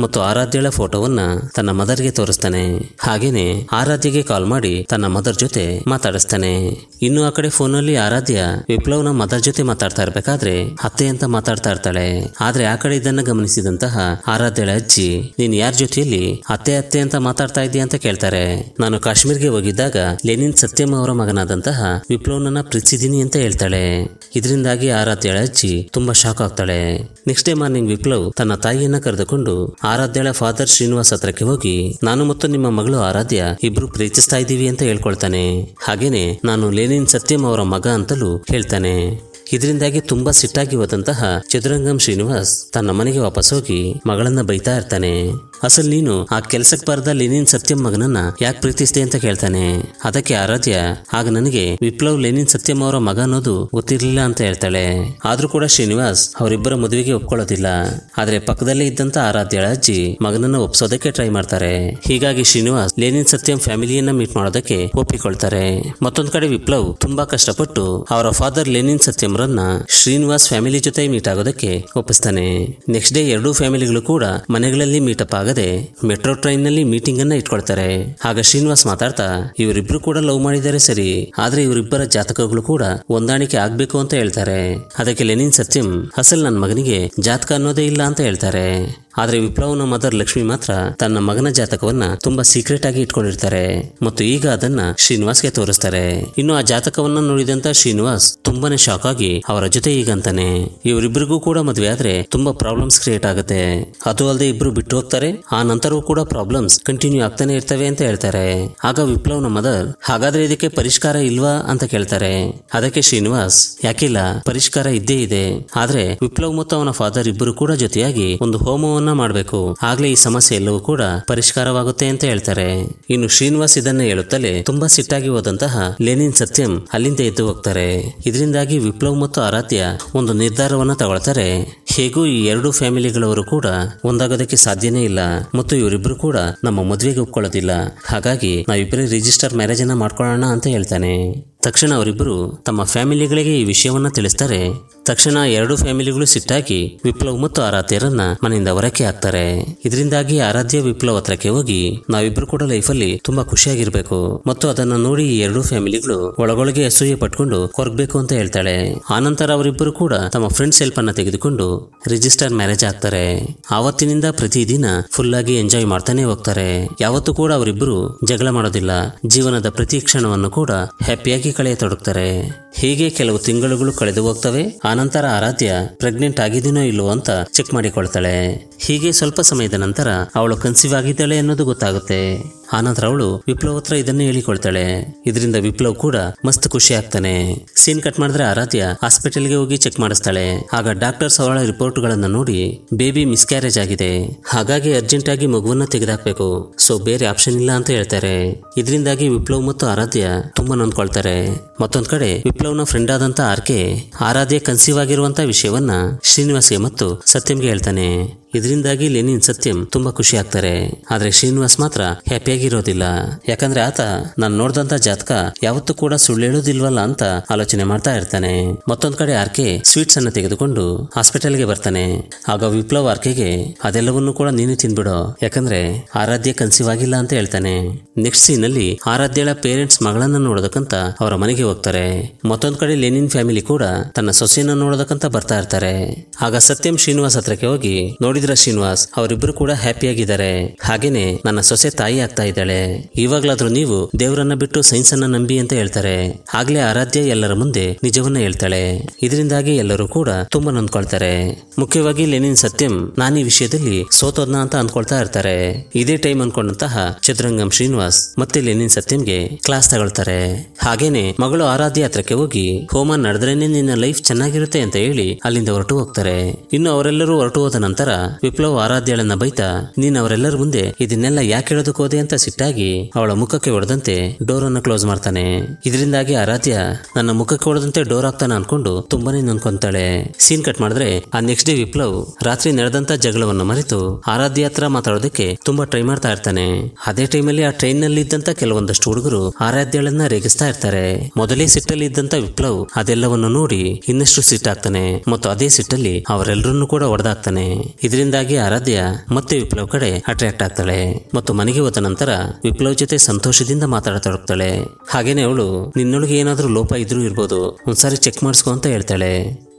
ಮತ್ತು ಆರಾಧ್ಯಳ ಫೋಟೋವನ್ನ ತನ್ನ ಮದರ್ಗೆ ತೋರಿಸ್ತಾನೆ ಹಾಗೇನೆ ಆರಾಧ್ಯಗೆ ಕಾಲ್ ಮಾಡಿ ತನ್ನ ಮದರ್ ಜೊತೆ ಮಾತಾಡಿಸ್ತಾನೆ ಇನ್ನು ಆ ಕಡೆ ಫೋನಲ್ಲಿ ಆರಾಧ್ಯ ವಿಪ್ಲವ್ನ ಮದರ್ ಜೊತೆ ಮಾತಾಡ್ತಾ ಇರ್ಬೇಕಾದ್ರೆ ಅತ್ತೆ ಅಂತ ಮಾತಾಡ್ತಾ ಇರ್ತಾಳೆ ಆದ್ರೆ ಆ ಕಡೆ ಇದನ್ನ ಗಮನಿಸಿದಂತಹ ಆರಾಧ್ಯಳ ಅಜ್ಜಿ ನೀನ್ ಯಾರ ಜೊತೆಯಲ್ಲಿ ಅತ್ತೆ ಅತ್ತೆ ಅಂತ ಮಾತಾಡ್ತಾ ಇದೀಯ ಅಂತ ಕೇಳ್ತಾರೆ ನಾನು ಕಾಶ್ಮೀರ್ಗೆ ಹೋಗಿದ್ದಾಗ ಲೆನಿನ್ ಸತ್ಯಮ್ ಅವರ ಮಗನಾದಂತಹ ವಿಪ್ಲವ್ನನ್ನ ಪ್ರೀತಿಸಿದೀನಿ ಅಂತ ಹೇಳ್ತಾಳೆ ಇದರಿಂದಾಗಿ ಆರಾಧ್ಯಳ ಅಜ್ಜಿ ತುಂಬಾ ಶಾಕ್ ಆಗ್ತಾಳೆ ನೆಕ್ಸ್ಟ್ ಡೇ ಮಾರ್ನಿಂಗ್ ವಿಪ್ಲವ್ ತನ್ನ ತಾಯಿಯನ್ನ ಕರೆದುಕೊಂಡು ಆರಾಧ್ಯಳ ಫಾದರ್ ಶ್ರೀನಿವಾಸ್ ಹತ್ರಕ್ಕೆ ಹೋಗಿ ನಾನು ಮತ್ತು ನಿಮ್ಮ ಮಗಳು ಆರಾಧ್ಯ ಇಬ್ರು ಪ್ರೀತಿಸ್ತಾ ಇದ್ದೀವಿ ಅಂತ ಹೇಳ್ಕೊಳ್ತಾನೆ ಹಾಗೇನೆ ನಾನು ಲೇನಿನ್ ಸತ್ಯಂ ಅವರ ಮಗ ಅಂತಲೂ ಹೇಳ್ತಾನೆ ಇದರಿಂದಾಗಿ ತುಂಬಾ ಸಿಟ್ಟಾಗಿ ಹೋದಂತಹ ಚದುರಂಗಂ ಶ್ರೀನಿವಾಸ್ ತನ್ನ ಮನೆಗೆ ವಾಪಸ್ ಹೋಗಿ ಮಗಳನ್ನ ಬೈತಾ ಇರ್ತಾನೆ ಅಸಲ್ ನೀನು ಆ ಕೆಲ್ಸಕ್ಕೆ ಬರ್ದಲ್ಲಿ ಲೆನಿನ್ ಸತ್ಯಂ ಮಗನನ್ನ ಯಾಕೆ ಪ್ರೀತಿಸಿದೆ ಅಂತ ಕೇಳ್ತಾನೆ ಅದಕ್ಕೆ ಆರಾಧ್ಯ ಆಗ ನನಗೆ ವಿಪ್ಲವ್ ಲೆನಿನ್ ಸತ್ಯಂ ಅವರ ಮಗ ಅನ್ನೋದು ಗೊತ್ತಿರಲಿಲ್ಲ ಅಂತ ಹೇಳ್ತಾಳೆ ಆದ್ರೂ ಕೂಡ ಶ್ರೀನಿವಾಸ್ ಅವರಿಬ್ಬರ ಮದುವೆಗೆ ಒಪ್ಕೊಳ್ಳೋದಿಲ್ಲ ಆದ್ರೆ ಪಕ್ಕದಲ್ಲೇ ಇದ್ದಂತ ಆರಾಧ್ಯಳ ಅಜ್ಜಿ ಮಗನನ್ನ ಒಪ್ಸೋದಕ್ಕೆ ಟ್ರೈ ಮಾಡ್ತಾರೆ ಹೀಗಾಗಿ ಶ್ರೀನಿವಾಸ್ ಲೆನಿನ್ ಸತ್ಯಂ ಫ್ಯಾಮಿಲಿಯನ್ನ ಮೀಟ್ ಮಾಡೋದಕ್ಕೆ ಒಪ್ಪಿಕೊಳ್ತಾರೆ ಮತ್ತೊಂದ್ ಕಡೆ ವಿಪ್ಲವ್ ತುಂಬಾ ಕಷ್ಟಪಟ್ಟು ಅವರ ಫಾದರ್ ಲೆನಿನ್ ಸತ್ಯಂರನ್ನ ಶ್ರೀನಿವಾಸ್ ಫ್ಯಾಮಿಲಿ ಜೊತೆ ಮೀಟ್ ಆಗೋದಕ್ಕೆ ಒಪ್ಪಿಸ್ತಾನೆ ನೆಕ್ಸ್ಟ್ ಡೇ ಎರಡೂ ಫ್ಯಾಮಿಲಿಗಳು ಕೂಡ ಮನೆಗಳಲ್ಲಿ ಅಪ್ ಆಗ ಆಗದೆ ಮೆಟ್ರೋ ಟ್ರೈನ್ ನಲ್ಲಿ ಮೀಟಿಂಗ್ ಅನ್ನ ಇಟ್ಕೊಳ್ತಾರೆ ಆಗ ಶ್ರೀನಿವಾಸ್ ಮಾತಾಡ್ತಾ ಇವರಿಬ್ರು ಕೂಡ ಲವ್ ಮಾಡಿದ್ದಾರೆ ಸರಿ ಆದ್ರೆ ಇವರಿಬ್ಬರ ಜಾತಕಗಳು ಕೂಡ ಹೊಂದಾಣಿಕೆ ಆಗ್ಬೇಕು ಅಂತ ಹೇಳ್ತಾರೆ ಅದಕ್ಕೆ ಲೆನಿನ್ ಸತ್ಯಂ ಅಸಲ್ ನನ್ನ ಮಗನಿಗೆ ಜಾತಕ ಅನ್ನೋದೇ ಇಲ್ಲ ಅಂತ ಹೇಳ್ತಾರೆ ಆದರೆ ವಿಪ್ಲವನ ಮದರ್ ಲಕ್ಷ್ಮಿ ಮಾತ್ರ ತನ್ನ ಮಗನ ಜಾತಕವನ್ನ ತುಂಬಾ ಸೀಕ್ರೆಟ್ ಆಗಿ ಇಟ್ಕೊಂಡಿರ್ತಾರೆ ಮತ್ತು ಈಗ ಅದನ್ನ ಶ್ರೀನಿವಾಸ್ ಗೆ ತೋರಿಸ್ತಾರೆ ಇನ್ನು ಆ ಜಾತಕವನ್ನ ನೋಡಿದಂತ ಶ್ರೀನಿವಾಸ್ ತುಂಬಾನೇ ಶಾಕ್ ಆಗಿ ಅವರ ಜೊತೆ ಈಗ ಅಂತಾನೆ ಇವರಿಬ್ಬರಿಗೂ ಕೂಡ ಮದುವೆ ಆದ್ರೆ ತುಂಬಾ ಪ್ರಾಬ್ಲಮ್ಸ್ ಕ್ರಿಯೇಟ್ ಆಗುತ್ತೆ ಅದು ಅಲ್ಲದೆ ಇಬ್ರು ಬಿಟ್ಟು ಹೋಗ್ತಾರೆ ಆ ನಂತರವೂ ಕೂಡ ಪ್ರಾಬ್ಲಮ್ಸ್ ಕಂಟಿನ್ಯೂ ಆಗ್ತಾನೆ ಇರ್ತವೆ ಅಂತ ಹೇಳ್ತಾರೆ ಆಗ ವಿಪ್ಲವನ ಮದರ್ ಹಾಗಾದ್ರೆ ಇದಕ್ಕೆ ಪರಿಷ್ಕಾರ ಇಲ್ವಾ ಅಂತ ಕೇಳ್ತಾರೆ ಅದಕ್ಕೆ ಶ್ರೀನಿವಾಸ್ ಯಾಕಿಲ್ಲ ಪರಿಷ್ಕಾರ ಇದ್ದೇ ಇದೆ ಆದ್ರೆ ವಿಪ್ಲವ್ ಮತ್ತು ಅವನ ಫಾದರ್ ಇಬ್ಬರು ಕೂಡ ಜೊತೆಯಾಗಿ ಒಂದು ಹೋಮವನ್ನು ಪ್ರಯತ್ನವನ್ನ ಮಾಡಬೇಕು ಆಗ್ಲೇ ಈ ಸಮಸ್ಯೆ ಎಲ್ಲವೂ ಕೂಡ ಪರಿಷ್ಕಾರವಾಗುತ್ತೆ ಅಂತ ಹೇಳ್ತಾರೆ ಇನ್ನು ಶ್ರೀನಿವಾಸ್ ಇದನ್ನ ಹೇಳುತ್ತಲೇ ತುಂಬಾ ಸಿಟ್ಟಾಗಿ ಹೋದಂತಹ ಲೆನಿನ್ ಸತ್ಯಂ ಅಲ್ಲಿಂದ ಎದ್ದು ಹೋಗ್ತಾರೆ ಇದರಿಂದಾಗಿ ವಿಪ್ಲವ್ ಮತ್ತು ಆರಾಧ್ಯ ಒಂದು ನಿರ್ಧಾರವನ್ನ ತಗೊಳ್ತಾರೆ ಹೇಗೂ ಈ ಎರಡು ಫ್ಯಾಮಿಲಿಗಳವರು ಕೂಡ ಒಂದಾಗೋದಕ್ಕೆ ಸಾಧ್ಯನೇ ಇಲ್ಲ ಮತ್ತು ಇವರಿಬ್ರು ಕೂಡ ನಮ್ಮ ಮದುವೆಗೆ ಒಪ್ಕೊಳ್ಳೋದಿಲ್ಲ ಹಾಗಾಗಿ ನಾವಿಬ್ಬರೇ ರಿಜಿಸ್ಟರ್ ಮ್ಯಾರೇಜ್ ಅನ್ನ ಮಾಡ್ಕೊಳ್ಳೋಣ ಅಂತ ಹೇಳ್ತಾನೆ ತಕ್ಷಣ ಅವರಿಬ್ಬರು ತಮ್ಮ ಫ್ಯಾಮಿಲಿಗಳಿಗೆ ಈ ವಿಷಯವನ್ನ ತಿಳಿಸ್ತಾರೆ ತಕ್ಷಣ ಎರಡು ಫ್ಯಾಮಿಲಿಗಳು ಸಿಟ್ಟಾಗಿ ವಿಪ್ಲವ್ ಮತ್ತು ಆರಾಧ್ಯರನ್ನ ಮನೆಯಿಂದ ಹೊರಕ್ಕೆ ಹಾಕ್ತಾರೆ ಇದರಿಂದಾಗಿ ಆರಾಧ್ಯ ವಿಪ್ಲವ್ ಹತ್ರಕ್ಕೆ ಹೋಗಿ ನಾವಿಬ್ರು ಕೂಡ ಲೈಫಲ್ಲಿ ತುಂಬಾ ಖುಷಿಯಾಗಿರ್ಬೇಕು ಮತ್ತು ಅದನ್ನ ನೋಡಿ ಈ ಫ್ಯಾಮಿಲಿಗಳು ಒಳಗೊಳಗೆ ಅಸೂಯೆ ಪಟ್ಕೊಂಡು ಕೊರಗಬೇಕು ಅಂತ ಹೇಳ್ತಾಳೆ ಆನಂತರ ಅವರಿಬ್ಬರು ಕೂಡ ತಮ್ಮ ಫ್ರೆಂಡ್ಸ್ ಹೆಲ್ಪ್ ಅನ್ನ ತೆಗೆದುಕೊಂಡು ರಿಜಿಸ್ಟರ್ ಮ್ಯಾರೇಜ್ ಆಗ್ತಾರೆ ಆವತ್ತಿನಿಂದ ಪ್ರತಿದಿನ ಫುಲ್ ಆಗಿ ಎಂಜಾಯ್ ಮಾಡ್ತಾನೆ ಹೋಗ್ತಾರೆ ಯಾವತ್ತೂ ಕೂಡ ಅವರಿಬ್ಬರು ಜಗಳ ಮಾಡೋದಿಲ್ಲ ಜೀವನದ ಪ್ರತಿ ಕ್ಷಣವನ್ನು ಕೂಡ ಹ್ಯಾಪಿಯಾಗಿ ಹುಡುಕಿ ಕಳೆಯತೊಡಗ್ತಾರೆ ಹೀಗೆ ಕೆಲವು ತಿಂಗಳುಗಳು ಕಳೆದು ಹೋಗ್ತವೆ ಆನಂತರ ಆರಾಧ್ಯ ಪ್ರೆಗ್ನೆಂಟ್ ಆಗಿದೀನೋ ಇಲ್ಲೋ ಅಂತ ಚೆಕ್ ಮಾಡಿಕೊಳ್ತಾಳೆ ಹೀಗೆ ಸ್ವಲ್ಪ ಸಮಯದ ನಂತರ ಅವಳು ಕನ್ಸೀವ್ ಆಗಿದ್ದಾಳೆ ಅನ್ನೋದು ಗೊತ್ತಾಗುತ್ತೆ ಆನಂದ್ರ ಅವಳು ವಿಪ್ಲವ್ ಹತ್ರ ಇದನ್ನೇ ಹೇಳಿಕೊಳ್ತಾಳೆ ಇದರಿಂದ ವಿಪ್ಲವ್ ಕೂಡ ಮಸ್ತ್ ಖುಷಿ ಆಗ್ತಾನೆ ಸೀನ್ ಕಟ್ ಮಾಡಿದ್ರೆ ಆರಾಧ್ಯ ಹಾಸ್ಪಿಟಲ್ಗೆ ಹೋಗಿ ಚೆಕ್ ಮಾಡಿಸ್ತಾಳೆ ಆಗ ಡಾಕ್ಟರ್ಸ್ ಅವಳ ರಿಪೋರ್ಟ್ಗಳನ್ನು ನೋಡಿ ಬೇಬಿ ಮಿಸ್ಕ್ಯಾರೇಜ್ ಆಗಿದೆ ಹಾಗಾಗಿ ಅರ್ಜೆಂಟ್ ಆಗಿ ಮಗುವನ್ನ ತೆಗೆದಾಕ್ಬೇಕು ಸೊ ಬೇರೆ ಆಪ್ಷನ್ ಇಲ್ಲ ಅಂತ ಹೇಳ್ತಾರೆ ಇದರಿಂದಾಗಿ ವಿಪ್ಲವ್ ಮತ್ತು ಆರಾಧ್ಯ ತುಂಬಾ ನೊಂದ್ಕೊಳ್ತಾರೆ ಮತ್ತೊಂದ್ ಕಡೆ ವಿಪ್ಲವ್ನ ಫ್ರೆಂಡ್ ಆದಂತ ಆರ್ಕೆ ಆರಾಧ್ಯ ಕನ್ಸೀವ್ ಆಗಿರುವಂತ ವಿಷಯವನ್ನ ಶ್ರೀನಿವಾಸ್ಗೆ ಮತ್ತು ಸತ್ಯಂಗೆ ಹೇಳ್ತಾನೆ ಇದರಿಂದಾಗಿ ಲೆನಿನ್ ಸತ್ಯಂ ತುಂಬಾ ಖುಷಿ ಆಗ್ತಾರೆ ಆದ್ರೆ ಶ್ರೀನಿವಾಸ್ ಮಾತ್ರ ಹ್ಯಾಪಿಯಾಗಿರೋದಿಲ್ಲ ಯಾಕಂದ್ರೆ ಆತ ನಾನು ನೋಡ್ದಂತ ಜಾತಕ ಯಾವತ್ತೂ ಕೂಡ ಸುಳ್ಳೇಳೋದಿಲ್ವಲ್ಲ ಅಂತ ಆಲೋಚನೆ ಮಾಡ್ತಾ ಇರ್ತಾನೆ ಮತ್ತೊಂದ್ ಕಡೆ ಆರ್ಕೆ ಸ್ವೀಟ್ಸ್ ಅನ್ನ ತೆಗೆದುಕೊಂಡು ಗೆ ಬರ್ತಾನೆ ಆಗ ವಿಪ್ಲವ್ ಆರ್ಕೆಗೆ ಅದೆಲ್ಲವನ್ನೂ ಕೂಡ ನೀನು ತಿನ್ಬಿಡೋ ಯಾಕಂದ್ರೆ ಆರಾಧ್ಯ ಕನ್ಸಿವ್ ಆಗಿಲ್ಲ ಅಂತ ಹೇಳ್ತಾನೆ ನೆಕ್ಸ್ಟ್ ಸೀನ್ ಅಲ್ಲಿ ಆರಾಧ್ಯಳ ಪೇರೆಂಟ್ಸ್ ಮಗಳನ್ನ ನೋಡೋದಕ್ಕಂತ ಅವರ ಮನೆಗೆ ಹೋಗ್ತಾರೆ ಮತ್ತೊಂದ್ ಕಡೆ ಲೆನಿನ್ ಫ್ಯಾಮಿಲಿ ಕೂಡ ತನ್ನ ಸೊಸೆಯನ್ನ ನೋಡೋದಕ್ಕಂತ ಬರ್ತಾ ಇರ್ತಾರೆ ಆಗ ಸತ್ಯಂ ಶ್ರೀನಿವಾಸ್ ಹತ್ರಕ್ಕೆ ಹೋಗಿ ನೋಡಿ ಮಾಡಿದ್ರ ಶ್ರೀನಿವಾಸ್ ಅವರಿಬ್ರು ಕೂಡ ಹ್ಯಾಪಿಯಾಗಿದ್ದಾರೆ ಹಾಗೇನೆ ನನ್ನ ಸೊಸೆ ತಾಯಿ ಆಗ್ತಾ ಇದ್ದಾಳೆ ಇವಾಗ್ಲಾದ್ರೂ ನೀವು ದೇವರನ್ನ ಬಿಟ್ಟು ಸೈನ್ಸ್ ಅನ್ನ ನಂಬಿ ಅಂತ ಹೇಳ್ತಾರೆ ಆಗ್ಲೇ ಆರಾಧ್ಯ ಎಲ್ಲರ ಮುಂದೆ ನಿಜವನ್ನ ಹೇಳ್ತಾಳೆ ಇದರಿಂದಾಗಿ ಎಲ್ಲರೂ ಕೂಡ ತುಂಬಾ ನೊಂದ್ಕೊಳ್ತಾರೆ ಮುಖ್ಯವಾಗಿ ಲೆನಿನ್ ಸತ್ಯಂ ನಾನು ಈ ವಿಷಯದಲ್ಲಿ ಸೋತೋದ್ನ ಅಂತ ಅಂದ್ಕೊಳ್ತಾ ಇರ್ತಾರೆ ಇದೇ ಟೈಮ್ ಅನ್ಕೊಂಡಂತಹ ಚದ್ರಂಗಂ ಶ್ರೀನಿವಾಸ್ ಮತ್ತೆ ಲೆನಿನ್ ಸತ್ಯಂಗೆ ಕ್ಲಾಸ್ ತಗೊಳ್ತಾರೆ ಹಾಗೇನೆ ಮಗಳು ಆರಾಧ್ಯ ಹತ್ರಕ್ಕೆ ಹೋಗಿ ಹೋಮ ನಡೆದ್ರೇನೆ ನಿನ್ನ ಲೈಫ್ ಚೆನ್ನಾಗಿರುತ್ತೆ ಅಂತ ಹೇಳಿ ಅಲ್ಲಿಂದ ಹೊರಟು ಹೋಗ್ತಾರೆ ಇನ್ನು ಅವರೆಲ್ಲರೂ ಹೊರಟು ಹೋದ ನಂತರ ವಿಪ್ಲವ್ ಆರಾಧ್ಯಳನ್ನ ಬೈತಾ ನೀನ್ ಅವರೆಲ್ಲರ ಮುಂದೆ ಇದನ್ನೆಲ್ಲ ಯಾಕೆ ಹೇಳೋದಕ್ಕೋದೆ ಅಂತ ಸಿಟ್ಟಾಗಿ ಅವಳ ಮುಖಕ್ಕೆ ಹೊಡೆದಂತೆ ಡೋರ್ ಅನ್ನು ಕ್ಲೋಸ್ ಮಾಡ್ತಾನೆ ಇದರಿಂದಾಗಿ ಆರಾಧ್ಯ ನನ್ನ ಮುಖಕ್ಕೆ ಹೊಡೆದಂತೆ ಡೋರ್ ಆಗ್ತಾನೆ ಅನ್ಕೊಂಡು ತುಂಬಾನೇ ನೊಂದ್ಕೊಂತಾಳೆ ಸೀನ್ ಕಟ್ ಮಾಡಿದ್ರೆ ಆ ನೆಕ್ಸ್ಟ್ ಡೇ ವಿಪ್ಲವ್ ರಾತ್ರಿ ನಡೆದಂತ ಜಗಳವನ್ನು ಮರೆತು ಆರಾಧ್ಯ ಹತ್ರ ಮಾತಾಡೋದಕ್ಕೆ ತುಂಬಾ ಟ್ರೈ ಮಾಡ್ತಾ ಇರ್ತಾನೆ ಅದೇ ಟೈಮಲ್ಲಿ ಆ ಟ್ರೈನ್ ನಲ್ಲಿ ಇದ್ದಂತ ಕೆಲವೊಂದಷ್ಟು ಹುಡುಗರು ಆರಾಧ್ಯಳನ್ನ ರೇಗಿಸ್ತಾ ಇರ್ತಾರೆ ಮೊದಲೇ ಸಿಟ್ಟಲ್ಲಿ ಇದ್ದಂತ ವಿಪ್ಲವ್ ಅದೆಲ್ಲವನ್ನು ನೋಡಿ ಇನ್ನಷ್ಟು ಸಿಟ್ಟಾಗ್ತಾನೆ ಮತ್ತು ಅದೇ ಸಿಟ್ಟಲ್ಲಿ ಅವರೆಲ್ಲರನ್ನು ಕೂಡ ಒಡೆದಾಗ್ತಾನೆ ಇದರಿಂದಾಗಿ ಆರಾಧ್ಯ ಮತ್ತೆ ವಿಪ್ಲವ್ ಕಡೆ ಅಟ್ರಾಕ್ಟ್ ಆಗ್ತಾಳೆ ಮತ್ತು ಮನೆಗೆ ಹೋದ ನಂತರ ವಿಪ್ಲವ್ ಜೊತೆ ಸಂತೋಷದಿಂದ ಮಾತಾಡ್ತಾಳೆ ಹಾಗೇನೆ ಅವಳು ನಿನ್ನೊಳಗೆ ಏನಾದರೂ ಲೋಪ ಇದ್ರೂ ಇರ್ಬೋದು ಒಂದ್ಸಾರಿ ಚೆಕ್ ಮಾಡಿಸ್ಕೊ ಅಂತ ಹೇಳ್ತಾಳೆ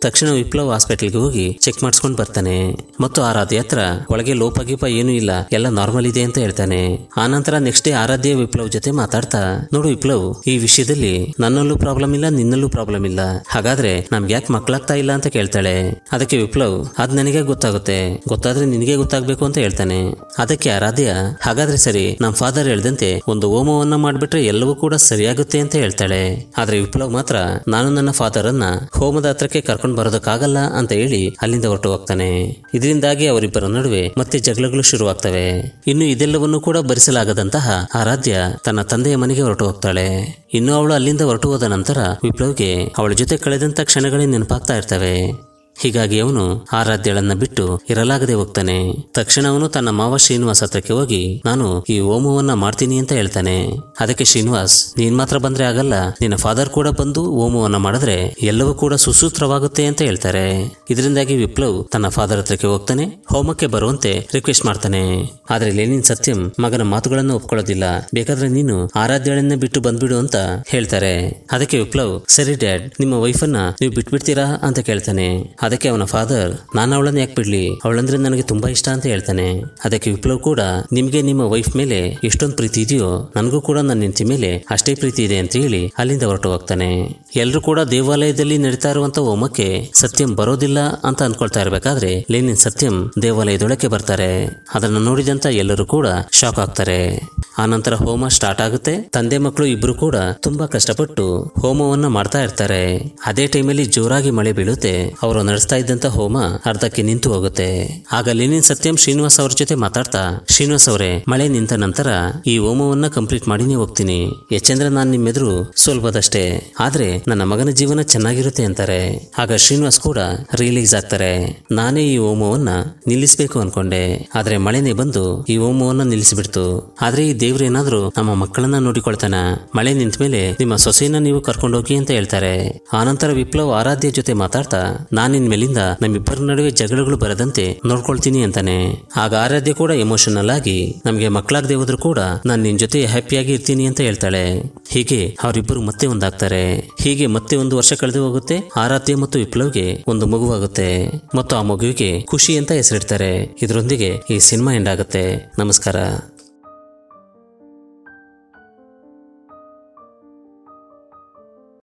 ತಕ್ಷಣ ವಿಪ್ಲವ್ ಹಾಸ್ಪಿಟಲ್ಗೆ ಹೋಗಿ ಚೆಕ್ ಮಾಡಿಸ್ಕೊಂಡು ಬರ್ತಾನೆ ಮತ್ತು ಆರಾಧ್ಯ ಹತ್ರ ಒಳಗೆ ಗೀಪ ಏನೂ ಇಲ್ಲ ಎಲ್ಲ ನಾರ್ಮಲ್ ಇದೆ ಅಂತ ಹೇಳ್ತಾನೆ ಆನಂತರ ನೆಕ್ಸ್ಟ್ ಡೇ ಆರಾಧ್ಯ ವಿಪ್ಲವ್ ಜೊತೆ ಮಾತಾಡ್ತಾ ನೋಡು ವಿಪ್ಲವ್ ಈ ವಿಷಯದಲ್ಲಿ ನನ್ನಲ್ಲೂ ಪ್ರಾಬ್ಲಮ್ ಇಲ್ಲ ನಿನ್ನಲ್ಲೂ ಪ್ರಾಬ್ಲಮ್ ಇಲ್ಲ ಹಾಗಾದ್ರೆ ನಮ್ಗೆ ಯಾಕೆ ಮಕ್ಕಳಾಗ್ತಾ ಇಲ್ಲ ಅಂತ ಕೇಳ್ತಾಳೆ ಅದಕ್ಕೆ ವಿಪ್ಲವ್ ಅದ್ ನನಗೆ ಗೊತ್ತಾಗುತ್ತೆ ಗೊತ್ತಾದ್ರೆ ನಿನಗೆ ಗೊತ್ತಾಗ್ಬೇಕು ಅಂತ ಹೇಳ್ತಾನೆ ಅದಕ್ಕೆ ಆರಾಧ್ಯ ಹಾಗಾದ್ರೆ ಸರಿ ನಮ್ ಫಾದರ್ ಹೇಳ್ದಂತೆ ಒಂದು ಹೋಮವನ್ನ ಮಾಡ್ಬಿಟ್ರೆ ಎಲ್ಲವೂ ಕೂಡ ಸರಿಯಾಗುತ್ತೆ ಅಂತ ಹೇಳ್ತಾಳೆ ಆದ್ರೆ ವಿಪ್ಲವ್ ಮಾತ್ರ ನಾನು ನನ್ನ ಫಾದರ್ ಅನ್ನ ಹೋಮದ ಹತ್ರಕ್ಕೆ ಕರ್ಕೊಂಡು ಕರ್ಕೊಂಡು ಬರೋದಕ್ಕಾಗಲ್ಲ ಅಂತ ಹೇಳಿ ಅಲ್ಲಿಂದ ಹೊರಟು ಹೋಗ್ತಾನೆ ಇದರಿಂದಾಗಿ ಅವರಿಬ್ಬರ ನಡುವೆ ಮತ್ತೆ ಜಗಳಗಳು ಶುರುವಾಗ್ತವೆ ಇನ್ನು ಇದೆಲ್ಲವನ್ನು ಕೂಡ ಭರಿಸಲಾಗದಂತಹ ಆರಾಧ್ಯ ತನ್ನ ತಂದೆಯ ಮನೆಗೆ ಹೊರಟು ಹೋಗ್ತಾಳೆ ಇನ್ನು ಅವಳು ಅಲ್ಲಿಂದ ಹೊರಟು ಹೋದ ನಂತರ ವಿಪ್ಲವ್ಗೆ ಅವಳ ಜೊತೆ ಕಳೆದಂತ ಕ್ಷಣಗಳೇ ನೆನಪಾಗ್ತಾ ಇರ್ತವೆ ಹೀಗಾಗಿ ಅವನು ಆರಾಧ್ಯಳನ್ನ ಬಿಟ್ಟು ಇರಲಾಗದೆ ಹೋಗ್ತಾನೆ ತಕ್ಷಣ ಅವನು ತನ್ನ ಮಾವ ಶ್ರೀನಿವಾಸ್ ಹತ್ರಕ್ಕೆ ಹೋಗಿ ನಾನು ಈ ಹೋಮವನ್ನ ಮಾಡ್ತೀನಿ ಅಂತ ಹೇಳ್ತಾನೆ ಅದಕ್ಕೆ ಶ್ರೀನಿವಾಸ್ ನೀನ್ ಮಾತ್ರ ಬಂದ್ರೆ ಆಗಲ್ಲ ನಿನ್ನ ಫಾದರ್ ಕೂಡ ಬಂದು ಹೋಮವನ್ನ ಮಾಡಿದ್ರೆ ಎಲ್ಲವೂ ಕೂಡ ಸುಸೂತ್ರವಾಗುತ್ತೆ ಅಂತ ಹೇಳ್ತಾರೆ ಇದರಿಂದಾಗಿ ವಿಪ್ಲವ್ ತನ್ನ ಫಾದರ್ ಹತ್ರಕ್ಕೆ ಹೋಗ್ತಾನೆ ಹೋಮಕ್ಕೆ ಬರುವಂತೆ ರಿಕ್ವೆಸ್ಟ್ ಮಾಡ್ತಾನೆ ಆದ್ರೆ ಲೇನಿನ್ ಸತ್ಯಂ ಮಗನ ಮಾತುಗಳನ್ನು ಒಪ್ಕೊಳ್ಳೋದಿಲ್ಲ ಬೇಕಾದ್ರೆ ನೀನು ಆರಾಧ್ಯಳನ್ನ ಬಿಟ್ಟು ಬಂದ್ಬಿಡು ಅಂತ ಹೇಳ್ತಾರೆ ಅದಕ್ಕೆ ವಿಪ್ಲವ್ ಸರಿ ಡ್ಯಾಡ್ ನಿಮ್ಮ ವೈಫನ್ನ ನೀವು ಬಿಟ್ಬಿಡ್ತೀರಾ ಅಂತ ಕೇಳ್ತಾನೆ ಅದಕ್ಕೆ ಅವನ ಫಾದರ್ ನಾನು ಅವಳನ್ನು ಯಾಕೆ ಬಿಡ್ಲಿ ಅವಳಂದ್ರೆ ನನಗೆ ತುಂಬಾ ಇಷ್ಟ ಅಂತ ಹೇಳ್ತಾನೆ ಅದಕ್ಕೆ ವಿಪ್ಲವ್ ಕೂಡ ನಿಮಗೆ ನಿಮ್ಮ ವೈಫ್ ಮೇಲೆ ಎಷ್ಟೊಂದು ಪ್ರೀತಿ ಇದೆಯೋ ನನಗೂ ಕೂಡ ನನ್ನ ನಿಂತಿ ಮೇಲೆ ಅಷ್ಟೇ ಪ್ರೀತಿ ಇದೆ ಅಂತ ಹೇಳಿ ಅಲ್ಲಿಂದ ಹೊರಟು ಹೋಗ್ತಾನೆ ಎಲ್ಲರೂ ಕೂಡ ದೇವಾಲಯದಲ್ಲಿ ನಡೀತಾ ಇರುವಂತ ಹೋಮಕ್ಕೆ ಸತ್ಯಂ ಬರೋದಿಲ್ಲ ಅಂತ ಅನ್ಕೊಳ್ತಾ ಇರಬೇಕಾದ್ರೆ ಲೇನಿನ್ ಸತ್ಯಂ ದೇವಾಲಯದೊಳಕ್ಕೆ ಬರ್ತಾರೆ ಅದನ್ನು ನೋಡಿದಂತ ಎಲ್ಲರೂ ಕೂಡ ಶಾಕ್ ಆಗ್ತಾರೆ ಆ ನಂತರ ಹೋಮ ಸ್ಟಾರ್ಟ್ ಆಗುತ್ತೆ ತಂದೆ ಮಕ್ಕಳು ಇಬ್ರು ಕೂಡ ತುಂಬಾ ಕಷ್ಟಪಟ್ಟು ಹೋಮವನ್ನ ಮಾಡ್ತಾ ಇರ್ತಾರೆ ಅದೇ ಟೈಮಲ್ಲಿ ಜೋರಾಗಿ ಮಳೆ ಬೀಳುತ್ತೆ ಅವರು ನಡೆಸ್ತಾ ಇದ್ದಂತ ಹೋಮ ಅರ್ಧಕ್ಕೆ ನಿಂತು ಹೋಗುತ್ತೆ ಆಗ ಲಿನಿನ್ ಸತ್ಯಂ ಶ್ರೀನಿವಾಸ್ ಅವ್ರ ಜೊತೆ ಮಾತಾಡ್ತಾ ಶ್ರೀನಿವಾಸ್ ಅವರೇ ಮಳೆ ನಿಂತ ನಂತರ ಈ ಹೋಮವನ್ನ ಕಂಪ್ಲೀಟ್ ಮಾಡಿನೇ ಹೋಗ್ತೀನಿ ಯಾಕೆಂದ್ರೆ ನಾನು ನಿಮ್ಮೆದುರು ಸ್ವಲ್ಪದಷ್ಟೇ ಆದ್ರೆ ನನ್ನ ಮಗನ ಜೀವನ ಚೆನ್ನಾಗಿರುತ್ತೆ ಅಂತಾರೆ ಆಗ ಶ್ರೀನಿವಾಸ್ ಕೂಡ ರಿಲೀಸ್ ಆಗ್ತಾರೆ ನಾನೇ ಈ ಹೋಮವನ್ನ ನಿಲ್ಲಿಸಬೇಕು ಅನ್ಕೊಂಡೆ ಆದ್ರೆ ಮಳೆನೇ ಬಂದು ಈ ಹೋಮವನ್ನ ನಿಲ್ಲಿಸಿಬಿಡ್ತು ಆದ್ರೆ ಏನಾದ್ರೂ ನಮ್ಮ ಮಕ್ಕಳನ್ನ ನೋಡಿಕೊಳ್ತಾನ ಮಳೆ ನಿಂತ ಮೇಲೆ ನಿಮ್ಮ ಸೊಸೆಯನ್ನ ನೀವು ಕರ್ಕೊಂಡೋಗಿ ಅಂತ ಹೇಳ್ತಾರೆ ಆನಂತರ ವಿಪ್ಲವ್ ಆರಾಧ್ಯ ಜೊತೆ ಮಾತಾಡ್ತಾ ನಾನಿನ್ ಮೇಲಿಂದ ನಮ್ಮಿಬ್ಬರ ನಡುವೆ ಜಗಳಗಳು ಬರದಂತೆ ನೋಡ್ಕೊಳ್ತೀನಿ ಅಂತಾನೆ ಆಗ ಆರಾಧ್ಯ ಕೂಡ ಎಮೋಷನಲ್ ಆಗಿ ನಮ್ಗೆ ಮಕ್ಕಳಾಗದೆ ಹೋದ್ರು ಕೂಡ ನಾನು ನಿನ್ ಜೊತೆ ಹ್ಯಾಪಿಯಾಗಿ ಇರ್ತೀನಿ ಅಂತ ಹೇಳ್ತಾಳೆ ಹೀಗೆ ಅವರಿಬ್ಬರು ಮತ್ತೆ ಒಂದಾಗ್ತಾರೆ ಹೀಗೆ ಮತ್ತೆ ಒಂದು ವರ್ಷ ಕಳೆದು ಹೋಗುತ್ತೆ ಆರಾಧ್ಯ ಮತ್ತು ವಿಪ್ಲವ್ಗೆ ಒಂದು ಮಗುವಾಗುತ್ತೆ ಮತ್ತು ಆ ಮಗುವಿಗೆ ಖುಷಿ ಅಂತ ಹೆಸರಿಡ್ತಾರೆ ಇದರೊಂದಿಗೆ ಈ ಸಿನಿಮಾ ಎಂಡ್ ಆಗುತ್ತೆ ನಮಸ್ಕಾರ